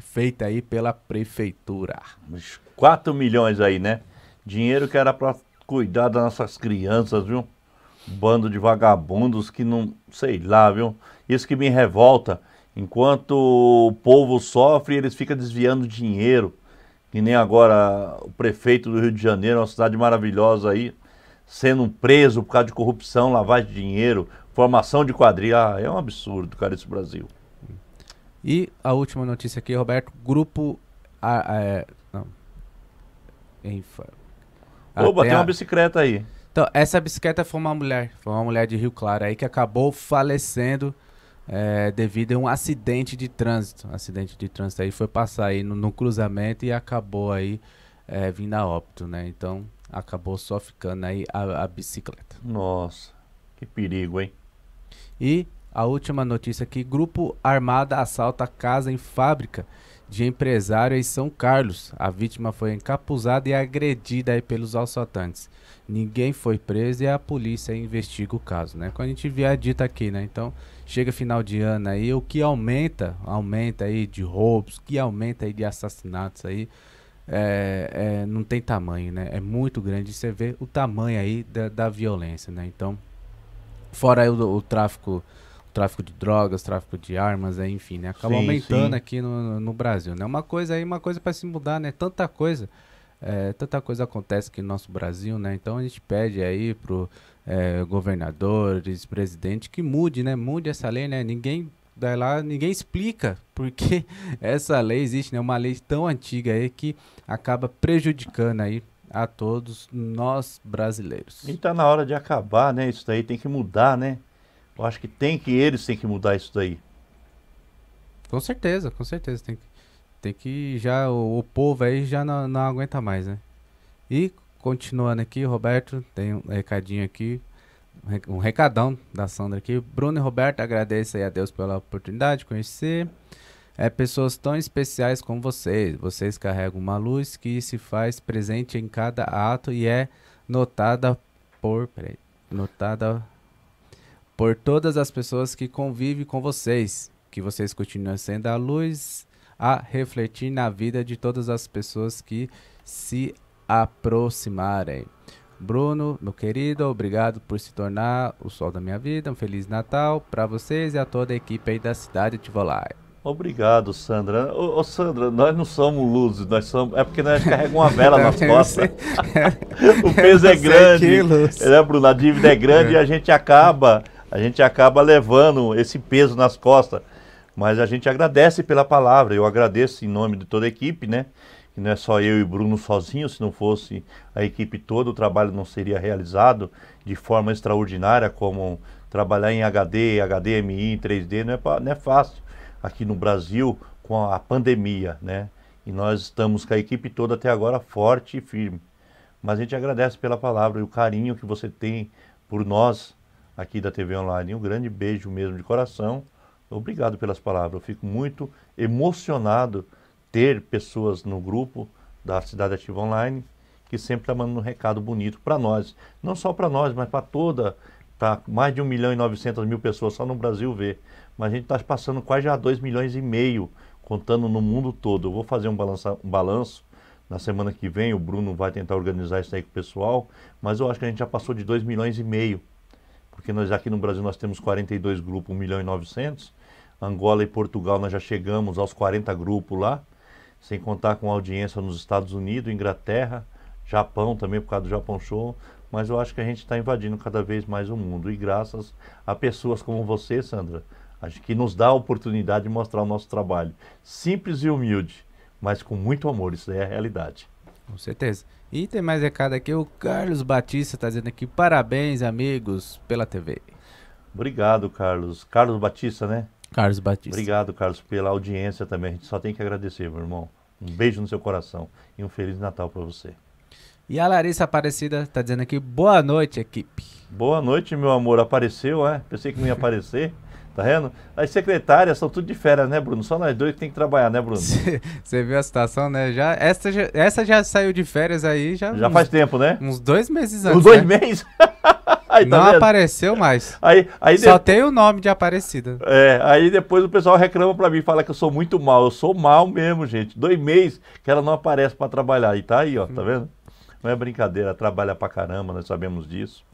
feita aí pela prefeitura. 4 milhões aí, né? Dinheiro que era para cuidar das nossas crianças, viu? bando de vagabundos que não, sei lá, viu? Isso que me revolta. Enquanto o povo sofre, eles ficam desviando dinheiro. Que nem agora o prefeito do Rio de Janeiro, uma cidade maravilhosa aí, sendo preso por causa de corrupção, lavagem de dinheiro, formação de quadrilha. Ah, é um absurdo, cara, esse Brasil. E a última notícia aqui, Roberto, grupo. A, a, não. Infa. Opa, tem uma bicicleta aí. Então, essa bicicleta foi uma mulher, foi uma mulher de Rio Claro aí que acabou falecendo é, devido a um acidente de trânsito. acidente de trânsito aí foi passar aí no, no cruzamento e acabou aí é, vindo a óbito, né? Então, acabou só ficando aí a, a bicicleta. Nossa, que perigo, hein? E a última notícia aqui: grupo armado assalta casa em fábrica de empresário em São Carlos. A vítima foi encapuzada e agredida aí pelos assaltantes ninguém foi preso e a polícia investiga o caso, né? Quando a gente vier dita aqui, né? Então, chega final de ano aí, o que aumenta, aumenta aí de roubos, que aumenta aí de assassinatos aí, é, é, não tem tamanho, né? É muito grande. Você vê o tamanho aí da, da violência, né? Então, fora aí o, o tráfico tráfico de drogas, tráfico de armas, é, enfim, né? Acaba sim, aumentando sim. aqui no, no Brasil, né? Uma coisa aí, uma coisa para se mudar, né? Tanta coisa. É, tanta coisa acontece aqui no nosso Brasil, né? Então a gente pede aí pro é, governadores, presidente que mude, né? Mude essa lei, né? Ninguém daí lá ninguém explica porque essa lei existe, né? Uma lei tão antiga aí que acaba prejudicando aí a todos nós brasileiros. E tá na hora de acabar, né? Isso daí tem que mudar, né? Eu acho que tem que eles têm que mudar isso daí. Com certeza, com certeza tem que tem que já. O, o povo aí já não, não, aguenta mais, né? E continuando aqui, Roberto, tem um recadinho aqui. Um recadão da Sandra aqui. Bruno e Roberto, agradeço aí a Deus pela oportunidade de conhecer. É pessoas tão especiais como vocês. Vocês carregam uma luz que se faz presente em cada ato e é notada por. Peraí, notada por todas as pessoas que convivem com vocês. Que vocês continuem sendo a luz a refletir na vida de todas as pessoas que se aproximarem. Bruno, meu querido, obrigado por se tornar o sol da minha vida. Um feliz Natal para vocês e a toda a equipe aí da cidade de Volai. Obrigado, Sandra. Ô, ô, Sandra, nós não somos luzes, nós somos. É porque nós carregamos uma vela nas costas. o peso é grande. Né, Bruno? A dívida é grande é. e a gente acaba, a gente acaba levando esse peso nas costas. Mas a gente agradece pela palavra, eu agradeço em nome de toda a equipe, né? Que não é só eu e Bruno sozinhos, se não fosse a equipe toda, o trabalho não seria realizado de forma extraordinária, como trabalhar em HD, HDMI, em 3D, não é, não é fácil aqui no Brasil com a pandemia, né? E nós estamos com a equipe toda até agora forte e firme. Mas a gente agradece pela palavra e o carinho que você tem por nós aqui da TV Online. Um grande beijo mesmo de coração Obrigado pelas palavras. Eu fico muito emocionado ter pessoas no grupo da Cidade Ativa Online que sempre está mandando um recado bonito para nós. Não só para nós, mas para toda. Tá, mais de 1 milhão e 900 mil pessoas só no Brasil ver. Mas a gente está passando quase já 2 milhões e meio, contando no mundo todo. Eu vou fazer um, balança, um balanço na semana que vem. O Bruno vai tentar organizar isso aí com o pessoal. Mas eu acho que a gente já passou de 2 milhões e meio porque nós aqui no Brasil nós temos 42 grupos, 1 milhão e 900. Angola e Portugal nós já chegamos aos 40 grupos lá, sem contar com audiência nos Estados Unidos, Inglaterra, Japão também por causa do Japão Show, mas eu acho que a gente está invadindo cada vez mais o mundo e graças a pessoas como você, Sandra, acho que nos dá a oportunidade de mostrar o nosso trabalho, simples e humilde, mas com muito amor, isso é a realidade. Com certeza. E tem mais recado aqui. O Carlos Batista está dizendo aqui: parabéns, amigos, pela TV. Obrigado, Carlos. Carlos Batista, né? Carlos Batista. Obrigado, Carlos, pela audiência também. A gente só tem que agradecer, meu irmão. Um beijo no seu coração e um Feliz Natal para você. E a Larissa Aparecida está dizendo aqui: boa noite, equipe. Boa noite, meu amor. Apareceu, é? Pensei que não ia aparecer. Tá vendo? As secretárias são tudo de férias, né, Bruno? Só nós dois que tem que trabalhar, né, Bruno? Você viu a situação, né? Já, essa, já, essa já saiu de férias aí já. Já uns, faz tempo, né? Uns dois meses antes. Uns dois né? meses? aí, tá Não vendo? apareceu mais. Aí, aí Só de... tem o nome de Aparecida. É, aí depois o pessoal reclama pra mim, fala que eu sou muito mal. Eu sou mal mesmo, gente. Dois meses que ela não aparece pra trabalhar. E tá aí, ó, tá hum. vendo? Não é brincadeira, trabalha pra caramba, nós sabemos disso.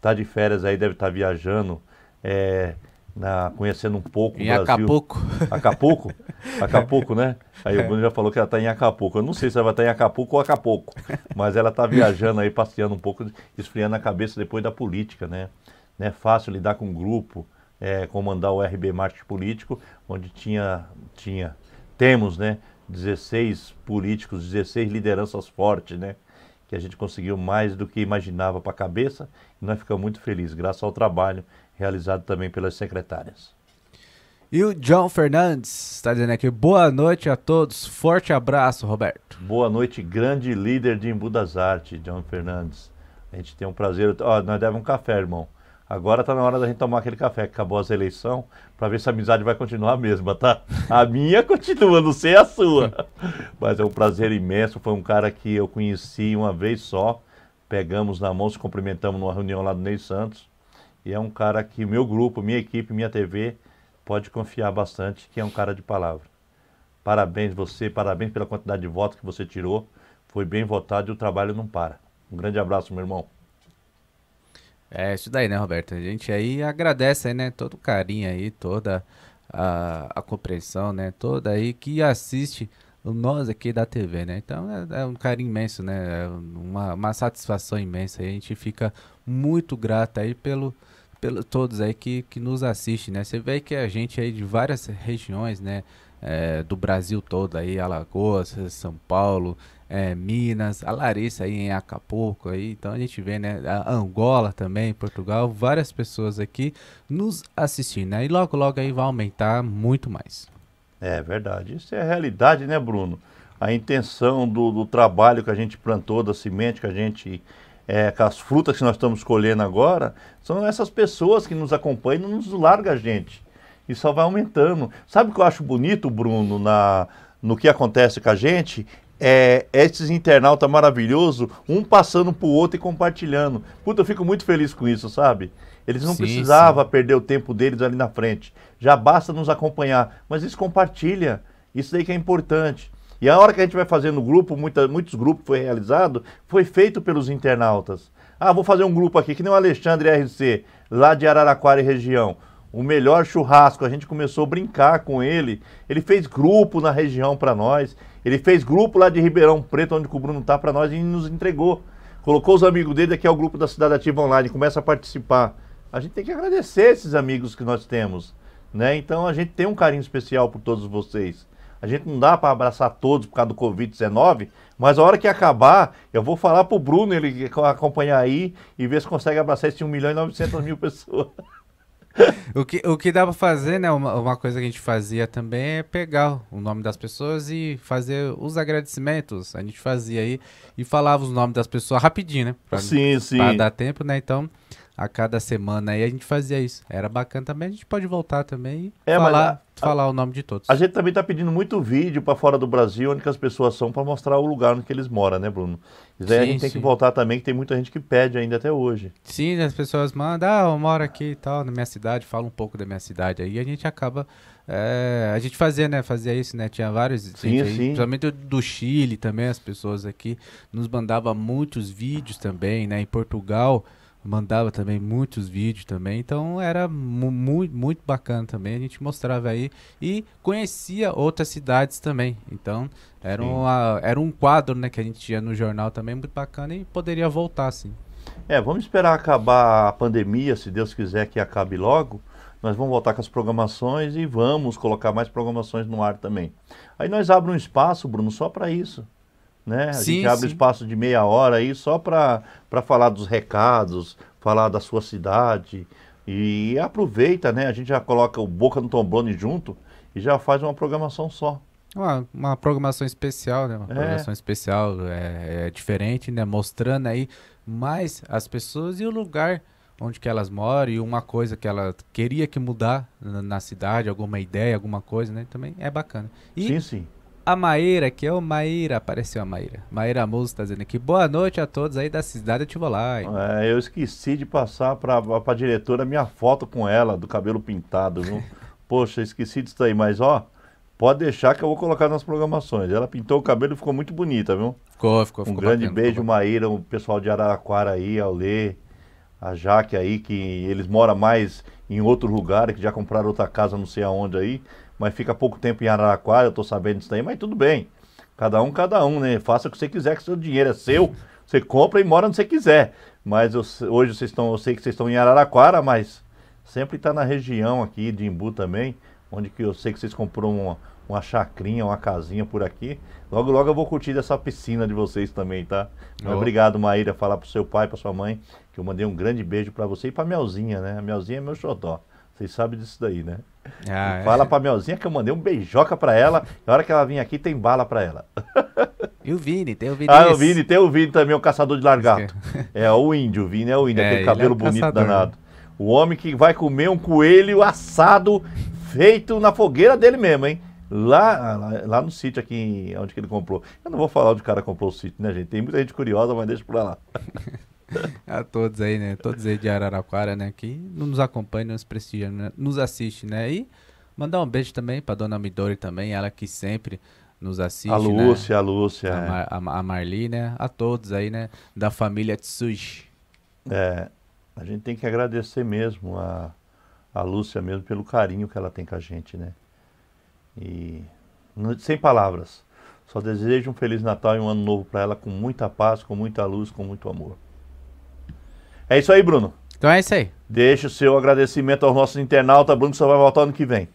Tá de férias aí, deve estar tá viajando. É, na, conhecendo um pouco em o Brasil. Acapulco. Acapulco? Acapulco, né? Aí o é. Bruno já falou que ela está em Acapulco. Eu não sei se ela vai estar tá em Acapulco ou Acapulco, mas ela está viajando aí, passeando um pouco, esfriando a cabeça depois da política, né? Não é fácil lidar com um grupo, é, comandar o RB Marte Político, onde tinha, tinha, temos, né? 16 políticos, 16 lideranças fortes, né? Que a gente conseguiu mais do que imaginava para a cabeça e nós ficamos muito felizes, graças ao trabalho realizado também pelas secretárias. E o John Fernandes está dizendo aqui, boa noite a todos, forte abraço, Roberto. Boa noite, grande líder de Embu das Artes, John Fernandes. A gente tem um prazer, nós devemos um café, irmão. Agora está na hora da gente tomar aquele café, que acabou as eleições, para ver se a amizade vai continuar a mesma, tá? A minha continua, não sei a sua. Mas é um prazer imenso, foi um cara que eu conheci uma vez só, pegamos na mão, se cumprimentamos numa reunião lá do Ney Santos, e é um cara que meu grupo, minha equipe, minha TV pode confiar bastante, que é um cara de palavra. Parabéns você, parabéns pela quantidade de votos que você tirou. Foi bem votado e o trabalho não para. Um grande abraço, meu irmão. É isso daí, né, Roberto? A gente aí agradece aí, né, todo o carinho aí, toda a, a compreensão, né, toda aí que assiste nós aqui da TV, né? Então é, é, um carinho imenso, né? É uma, uma satisfação imensa. A gente fica muito grato aí pelo pelos todos aí que, que nos assistem, né? Você vê que a gente aí de várias regiões, né? É, do Brasil todo aí, Alagoas, São Paulo, é, Minas, a Larissa aí em Acapulco aí, então a gente vê, né, a Angola também, Portugal, várias pessoas aqui nos assistindo, né? E logo logo aí vai aumentar muito mais. É verdade, isso é a realidade, né, Bruno? A intenção do, do trabalho que a gente plantou, da semente que a gente é, com as frutas que nós estamos colhendo agora, são essas pessoas que nos acompanham e não nos larga a gente. E só vai aumentando. Sabe o que eu acho bonito, Bruno, na, no que acontece com a gente? é, esses internautas maravilhosos, um passando para o outro e compartilhando. Puta, eu fico muito feliz com isso, sabe? Eles não sim, precisavam sim. perder o tempo deles ali na frente. Já basta nos acompanhar. Mas isso compartilha. Isso daí que é importante. E a hora que a gente vai fazer no grupo, muita, muitos grupos foi realizado, foi feito pelos internautas. Ah, vou fazer um grupo aqui, que nem o Alexandre RC, lá de Araraquara e região. O melhor churrasco, a gente começou a brincar com ele. Ele fez grupo na região para nós. Ele fez grupo lá de Ribeirão Preto, onde o Bruno tá para nós e nos entregou. Colocou os amigos dele aqui ao é o grupo da Cidade Ativa Online, começa a participar. A gente tem que agradecer esses amigos que nós temos, né? Então a gente tem um carinho especial por todos vocês. A gente não dá para abraçar todos por causa do Covid-19, mas a hora que acabar, eu vou falar para o Bruno, ele acompanhar aí e ver se consegue abraçar esse 1 milhão e 900 mil pessoas. o, que, o que dá para fazer, né? Uma, uma, coisa que a gente fazia também é pegar o nome das pessoas e fazer os agradecimentos. A gente fazia aí e falava os nomes das pessoas rapidinho, né? Pra, sim, sim. Para dar tempo, né? Então, a cada semana. E a gente fazia isso. Era bacana também. A gente pode voltar também e é, falar, a, falar o nome de todos. A gente também está pedindo muito vídeo para fora do Brasil, onde as pessoas são, para mostrar o lugar onde eles moram, né, Bruno? Isso sim, a gente sim. tem que voltar também, que tem muita gente que pede ainda até hoje. Sim, as pessoas mandam, ah, eu moro aqui e tal, na minha cidade, fala um pouco da minha cidade. Aí a gente acaba. É, a gente fazia, né? Fazia isso, né? Tinha vários. Sim, gente aí, sim. Principalmente do Chile também, as pessoas aqui nos mandava muitos vídeos também, né? Em Portugal mandava também muitos vídeos também, então era mu muito, muito bacana também, a gente mostrava aí e conhecia outras cidades também, então era, uma, era um quadro né, que a gente tinha no jornal também muito bacana e poderia voltar assim. É, vamos esperar acabar a pandemia, se Deus quiser que acabe logo, nós vamos voltar com as programações e vamos colocar mais programações no ar também. Aí nós abrimos um espaço, Bruno, só para isso né? A sim, gente abre sim. espaço de meia hora aí só para falar dos recados, falar da sua cidade. E aproveita, né? A gente já coloca o Boca no Tomblone junto e já faz uma programação só. Uma, uma programação especial, né? Uma é. programação especial é, é, diferente, né? Mostrando aí mais as pessoas e o lugar onde que elas moram e uma coisa que ela queria que mudar na, na cidade, alguma ideia, alguma coisa, né? Também é bacana. E sim, sim a Maíra, que é o Maíra, apareceu a Maíra. Maíra Moussa está dizendo aqui. Boa noite a todos aí da cidade de Tivolai. É, eu esqueci de passar para a diretora minha foto com ela, do cabelo pintado, viu? Poxa, esqueci disso aí, mas ó, pode deixar que eu vou colocar nas programações. Ela pintou o cabelo e ficou muito bonita, viu? Ficou, ficou, ficou. Um grande bacana, beijo, Maíra, o pessoal de Araraquara aí, ao ler a Jaque aí, que eles moram mais em outro lugar, que já compraram outra casa não sei aonde aí mas fica pouco tempo em Araraquara, eu tô sabendo disso daí, mas tudo bem. Cada um, cada um, né? Faça o que você quiser, que seu dinheiro é seu, você compra e mora onde você quiser. Mas eu, hoje vocês estão, eu sei que vocês estão em Araraquara, mas sempre está na região aqui de Imbu também, onde que eu sei que vocês comprou uma, uma chacrinha, uma casinha por aqui. Logo, logo eu vou curtir dessa piscina de vocês também, tá? oh. obrigado, Maíra, falar pro seu pai, pra sua mãe, que eu mandei um grande beijo para você e pra Melzinha, né? A Melzinha é meu xodó. Vocês sabem disso daí, né? Ah, é. Fala pra Melzinha que eu mandei um beijoca pra ela. Na hora que ela vir aqui, tem bala pra ela. E o Vini, tem o Vini. Ah, o Vini, tem o Vini também, o caçador de largato. É, o índio, o Vini é o índio, é, aquele é cabelo é bonito caçador. danado. O homem que vai comer um coelho assado feito na fogueira dele mesmo, hein? Lá, lá, lá no sítio aqui, onde que ele comprou. Eu não vou falar onde o cara comprou o sítio, né, gente? Tem muita gente curiosa, mas deixa pra lá. a todos aí, né? Todos aí de Araraquara, né? Que nos acompanham, nos prestigiam, né? nos assiste, né? E mandar um beijo também pra dona Midori também, ela que sempre nos assiste. A né? Lúcia, né? a Lúcia. A, é. Mar, a, a, Marli, né? A todos aí, né? Da família Tsuji. É, a gente tem que agradecer mesmo a, a Lúcia mesmo pelo carinho que ela tem com a gente, né? E sem palavras. Só desejo um feliz Natal e um ano novo para ela com muita paz, com muita luz, com muito amor. É isso aí, Bruno. Então é isso aí. Deixa o seu agradecimento aos nossos internautas. Bruno só vai voltar ano que vem.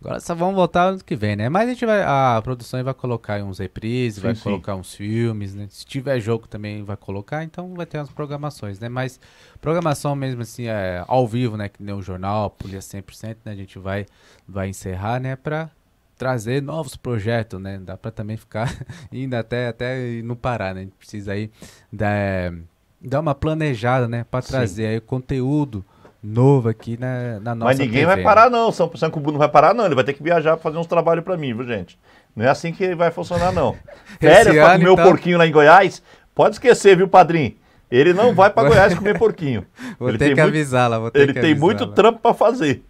Agora só vão voltar ano que vem, né? Mas a gente vai. A produção vai colocar uns reprises, sim, vai sim. colocar uns filmes, né? Se tiver jogo também vai colocar, então vai ter umas programações, né? Mas programação mesmo assim, é, ao vivo, né? Que nem o jornal, Polícia 100%, né? A gente vai, vai encerrar, né? Pra trazer novos projetos, né? Dá para também ficar indo até até não parar, né? A gente precisa aí da dar uma planejada, né? Para trazer Sim. aí conteúdo novo aqui na, na nossa Mas ninguém TV. vai parar, não. São, São Cubu não vai parar, não. Ele vai ter que viajar para fazer uns trabalhos para mim, viu, gente? Não é assim que vai funcionar, não. Férias para comer o então... porquinho lá em Goiás? Pode esquecer, viu, padrinho? Ele não vai para Goiás comer porquinho. Vou ele ter tem que muito... avisar ele tem muito trampo para fazer.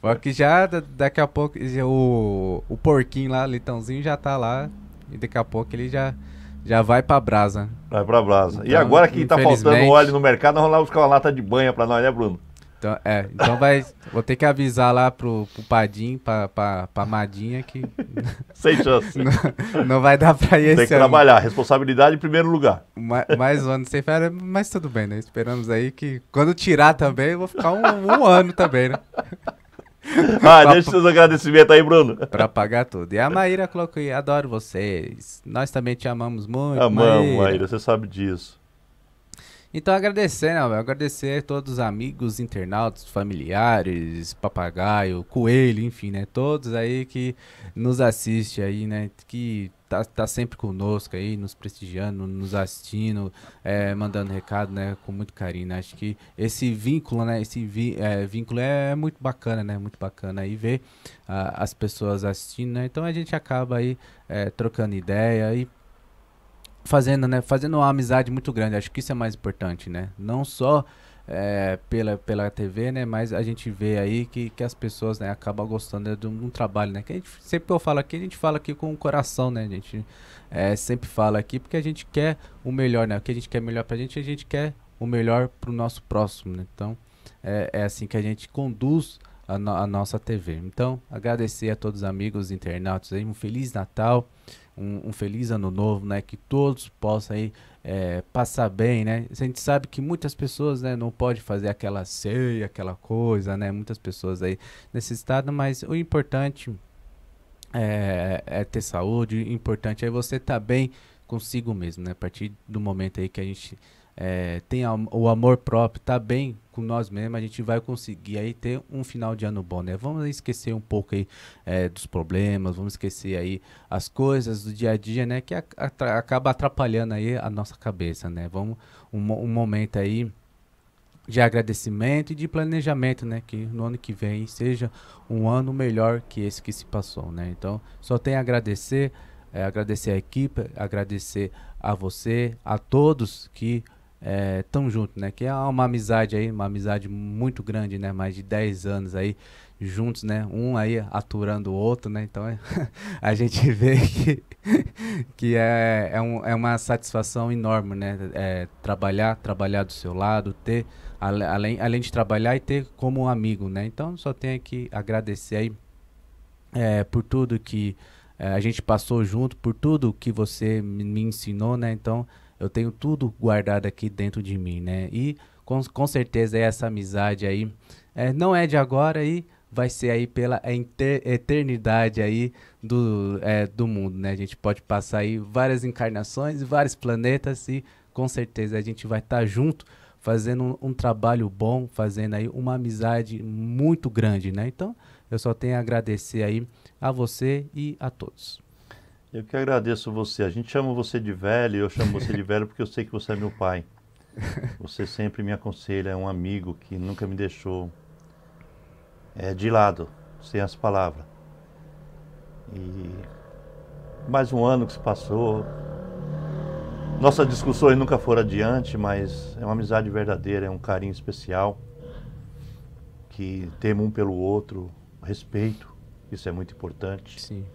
Porque já daqui a pouco o, o porquinho lá, Litãozinho, já tá lá. E daqui a pouco ele já já vai pra brasa. Vai pra brasa. Então, e agora que tá faltando óleo no mercado, nós vamos lá buscar uma lata de banha pra nós, né, Bruno? Então, é, então vai. vou ter que avisar lá pro, pro Padim, pra, pra, pra Madinha que. Sem chance. não, não, vai dar pra ir Tem que trabalhar, responsabilidade em primeiro lugar. Ma, mais um ano sem férias, mas tudo bem, né? Esperamos aí que quando tirar também, eu vou ficar um, um ano também, né? Ah, deixa seus agradecimentos aí, Bruno. Pra pagar tudo. E a Maíra colocou aí, adoro vocês. Nós também te amamos muito. Amamos, Maíra, Maíra você sabe disso. Então agradecer, né? Agradecer a todos os amigos, internautas, familiares, papagaio, coelho, enfim, né? Todos aí que nos assistem aí, né? Que tá, tá sempre conosco aí, nos prestigiando, nos assistindo, é, mandando recado, né? Com muito carinho, né? Acho que esse vínculo, né? Esse vi, é, vínculo é muito bacana, né? Muito bacana aí ver uh, as pessoas assistindo, né? Então a gente acaba aí é, trocando ideia e fazendo, né? Fazendo uma amizade muito grande. Acho que isso é mais importante, né? Não só é, pela, pela TV, né? Mas a gente vê aí que, que as pessoas né, acabam gostando né, de um, um trabalho, né? Que a gente, sempre que eu falo aqui, a gente fala aqui com o coração, né? A gente é, sempre fala aqui porque a gente quer o melhor, né? O que a gente quer melhor pra gente, a gente quer o melhor pro nosso próximo, né? Então, é, é assim que a gente conduz a, no, a nossa TV. Então, agradecer a todos os amigos internautas aí, um Feliz Natal, um, um feliz ano novo, né? Que todos possam aí é, passar bem, né? A gente sabe que muitas pessoas, né, não pode fazer aquela ceia, aquela coisa, né? Muitas pessoas aí nesse estado, mas o importante é, é ter saúde, o importante é você estar tá bem consigo mesmo, né? A partir do momento aí que a gente é, tem o amor próprio, tá bem com nós mesmos, a gente vai conseguir aí ter um final de ano bom, né? Vamos esquecer um pouco aí é, dos problemas, vamos esquecer aí as coisas do dia a dia, né? Que atra acaba atrapalhando aí a nossa cabeça, né? Vamos um, um momento aí de agradecimento e de planejamento, né? Que no ano que vem seja um ano melhor que esse que se passou, né? Então, só tem a agradecer, é, agradecer a equipe, agradecer a você, a todos que é, tão junto, né? Que é uma amizade aí, uma amizade muito grande, né? Mais de 10 anos aí juntos, né? Um aí aturando o outro, né? Então é, a gente vê que, que é, é, um, é uma satisfação enorme, né? É, trabalhar, trabalhar do seu lado, ter, além, além de trabalhar e ter como amigo, né? Então só tenho que agradecer aí é, por tudo que é, a gente passou junto, por tudo que você me ensinou, né? Então eu tenho tudo guardado aqui dentro de mim, né? E com, com certeza essa amizade aí é, não é de agora e vai ser aí pela eternidade aí do, é, do mundo, né? A gente pode passar aí várias encarnações, vários planetas e com certeza a gente vai estar tá junto fazendo um, um, trabalho bom, fazendo aí uma amizade muito grande, né? Então, eu só tenho a agradecer aí a você e a todos. Eu que agradeço você. A gente chama você de velho, eu chamo você de velho porque eu sei que você é meu pai. Você sempre me aconselha, é um amigo que nunca me deixou é, de lado, sem as palavras. E mais um ano que se passou. Nossas discussões nunca foram adiante, mas é uma amizade verdadeira, é um carinho especial. Que temo um pelo outro, respeito, isso é muito importante. Sim.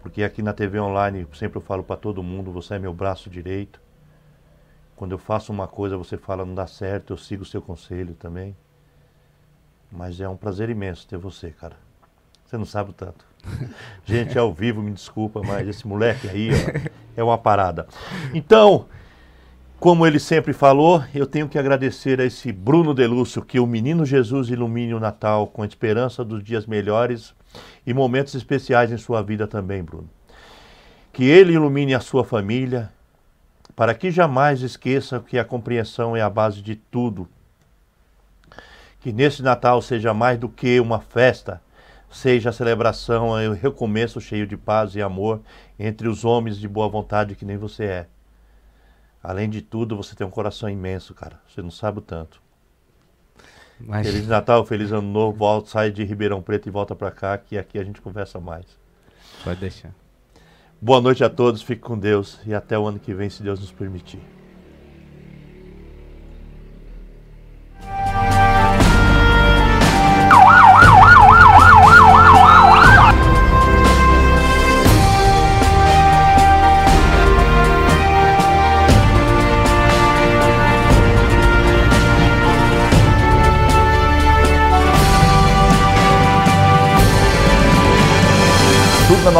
Porque aqui na TV online, sempre eu falo para todo mundo, você é meu braço direito. Quando eu faço uma coisa, você fala não dá certo, eu sigo o seu conselho também. Mas é um prazer imenso ter você, cara. Você não sabe o tanto. Gente, é ao vivo, me desculpa, mas esse moleque aí ó, é uma parada. Então, como ele sempre falou, eu tenho que agradecer a esse Bruno Delúcio que o Menino Jesus ilumine o Natal com a esperança dos dias melhores e momentos especiais em sua vida também, Bruno. Que Ele ilumine a sua família, para que jamais esqueça que a compreensão é a base de tudo. Que nesse Natal seja mais do que uma festa, seja a celebração e é o recomeço cheio de paz e amor entre os homens de boa vontade que nem você é. Além de tudo, você tem um coração imenso, cara. Você não sabe o tanto. Mas... Feliz Natal, feliz ano novo. Volta, sai de Ribeirão Preto e volta para cá, que aqui a gente conversa mais. Pode deixar. Boa noite a todos, fique com Deus e até o ano que vem, se Deus nos permitir.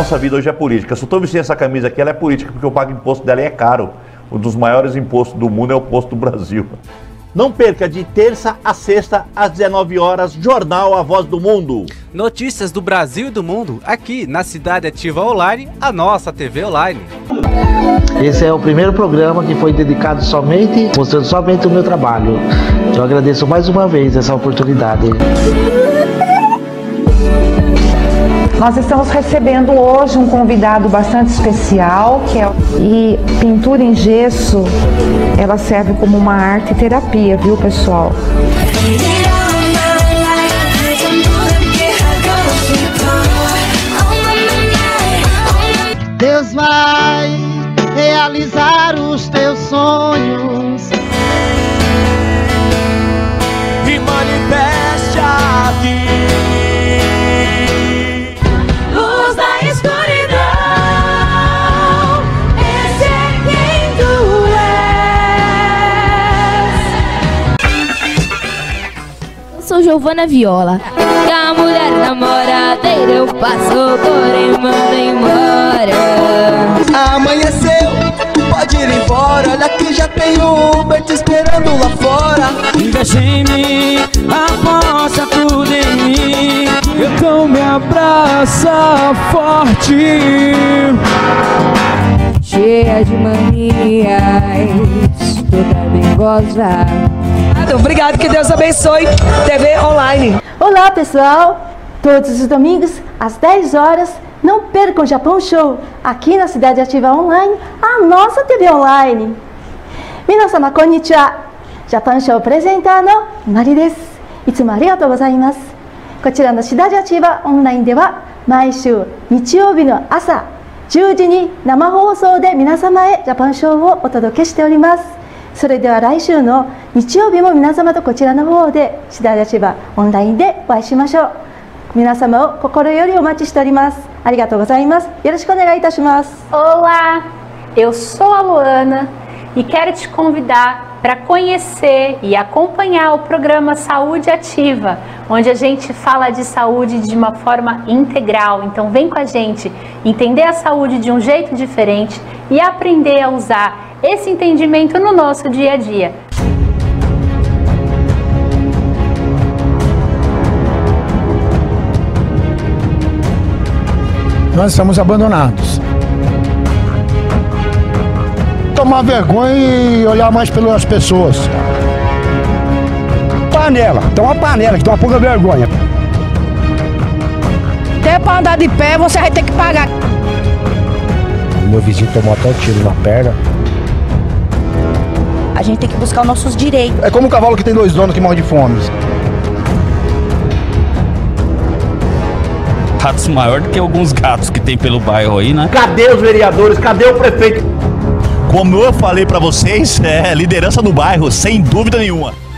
nossa vida hoje é política. Se eu estou vestindo essa camisa aqui, ela é política, porque eu pago imposto dela e é caro. Um dos maiores impostos do mundo é o imposto do Brasil. Não perca de terça a sexta às 19 horas, Jornal A Voz do Mundo. Notícias do Brasil e do mundo aqui na Cidade Ativa Online, a nossa TV online. Esse é o primeiro programa que foi dedicado somente, mostrando somente o meu trabalho. Eu agradeço mais uma vez essa oportunidade. Nós estamos recebendo hoje um convidado bastante especial, que é e pintura em gesso, ela serve como uma arte terapia, viu, pessoal? Deus vai realizar os teus sonhos. Giovana Viola. Que a mulher namoradeira eu passo, porém manda embora. Amanheceu, pode ir embora, olha que já tem o Uber te esperando lá fora. Investe em mim, aposta tudo em mim, então me abraça forte. Cheia de manias, toda rosa. Obrigado, obrigado. Que Deus abençoe. TV Online. Olá, pessoal. Todos os domingos, às 10 horas, não percam o Japão Show, aqui na Cidade Ativa Online, a nossa TV Online. Minasama, konnichiwa. Japão Show apresenta no Mari desu. Itsumo arigatou gozaimasu. こちらのシダジャチバオンラインでは毎週日曜日の朝10時に生放送で皆様へジャパンショーをお届けしております。Olá, eu sou a Luana e quero te convidar para conhecer e acompanhar o programa Saúde Ativa, onde a gente fala de saúde de uma forma integral. Então vem com a gente entender a saúde de um jeito diferente e aprender a usar esse entendimento no nosso dia a dia. Nós estamos abandonados. Tomar vergonha e olhar mais pelas pessoas. Panela, tem uma panela que tem uma pouca vergonha. Até para andar de pé você vai ter que pagar. Meu vizinho tomou até um tiro na perna. A gente tem que buscar os nossos direitos. É como um cavalo que tem dois donos que morre de fome. gatos maior do que alguns gatos que tem pelo bairro aí, né? Cadê os vereadores? Cadê o prefeito? Como eu falei para vocês, é liderança do bairro, sem dúvida nenhuma.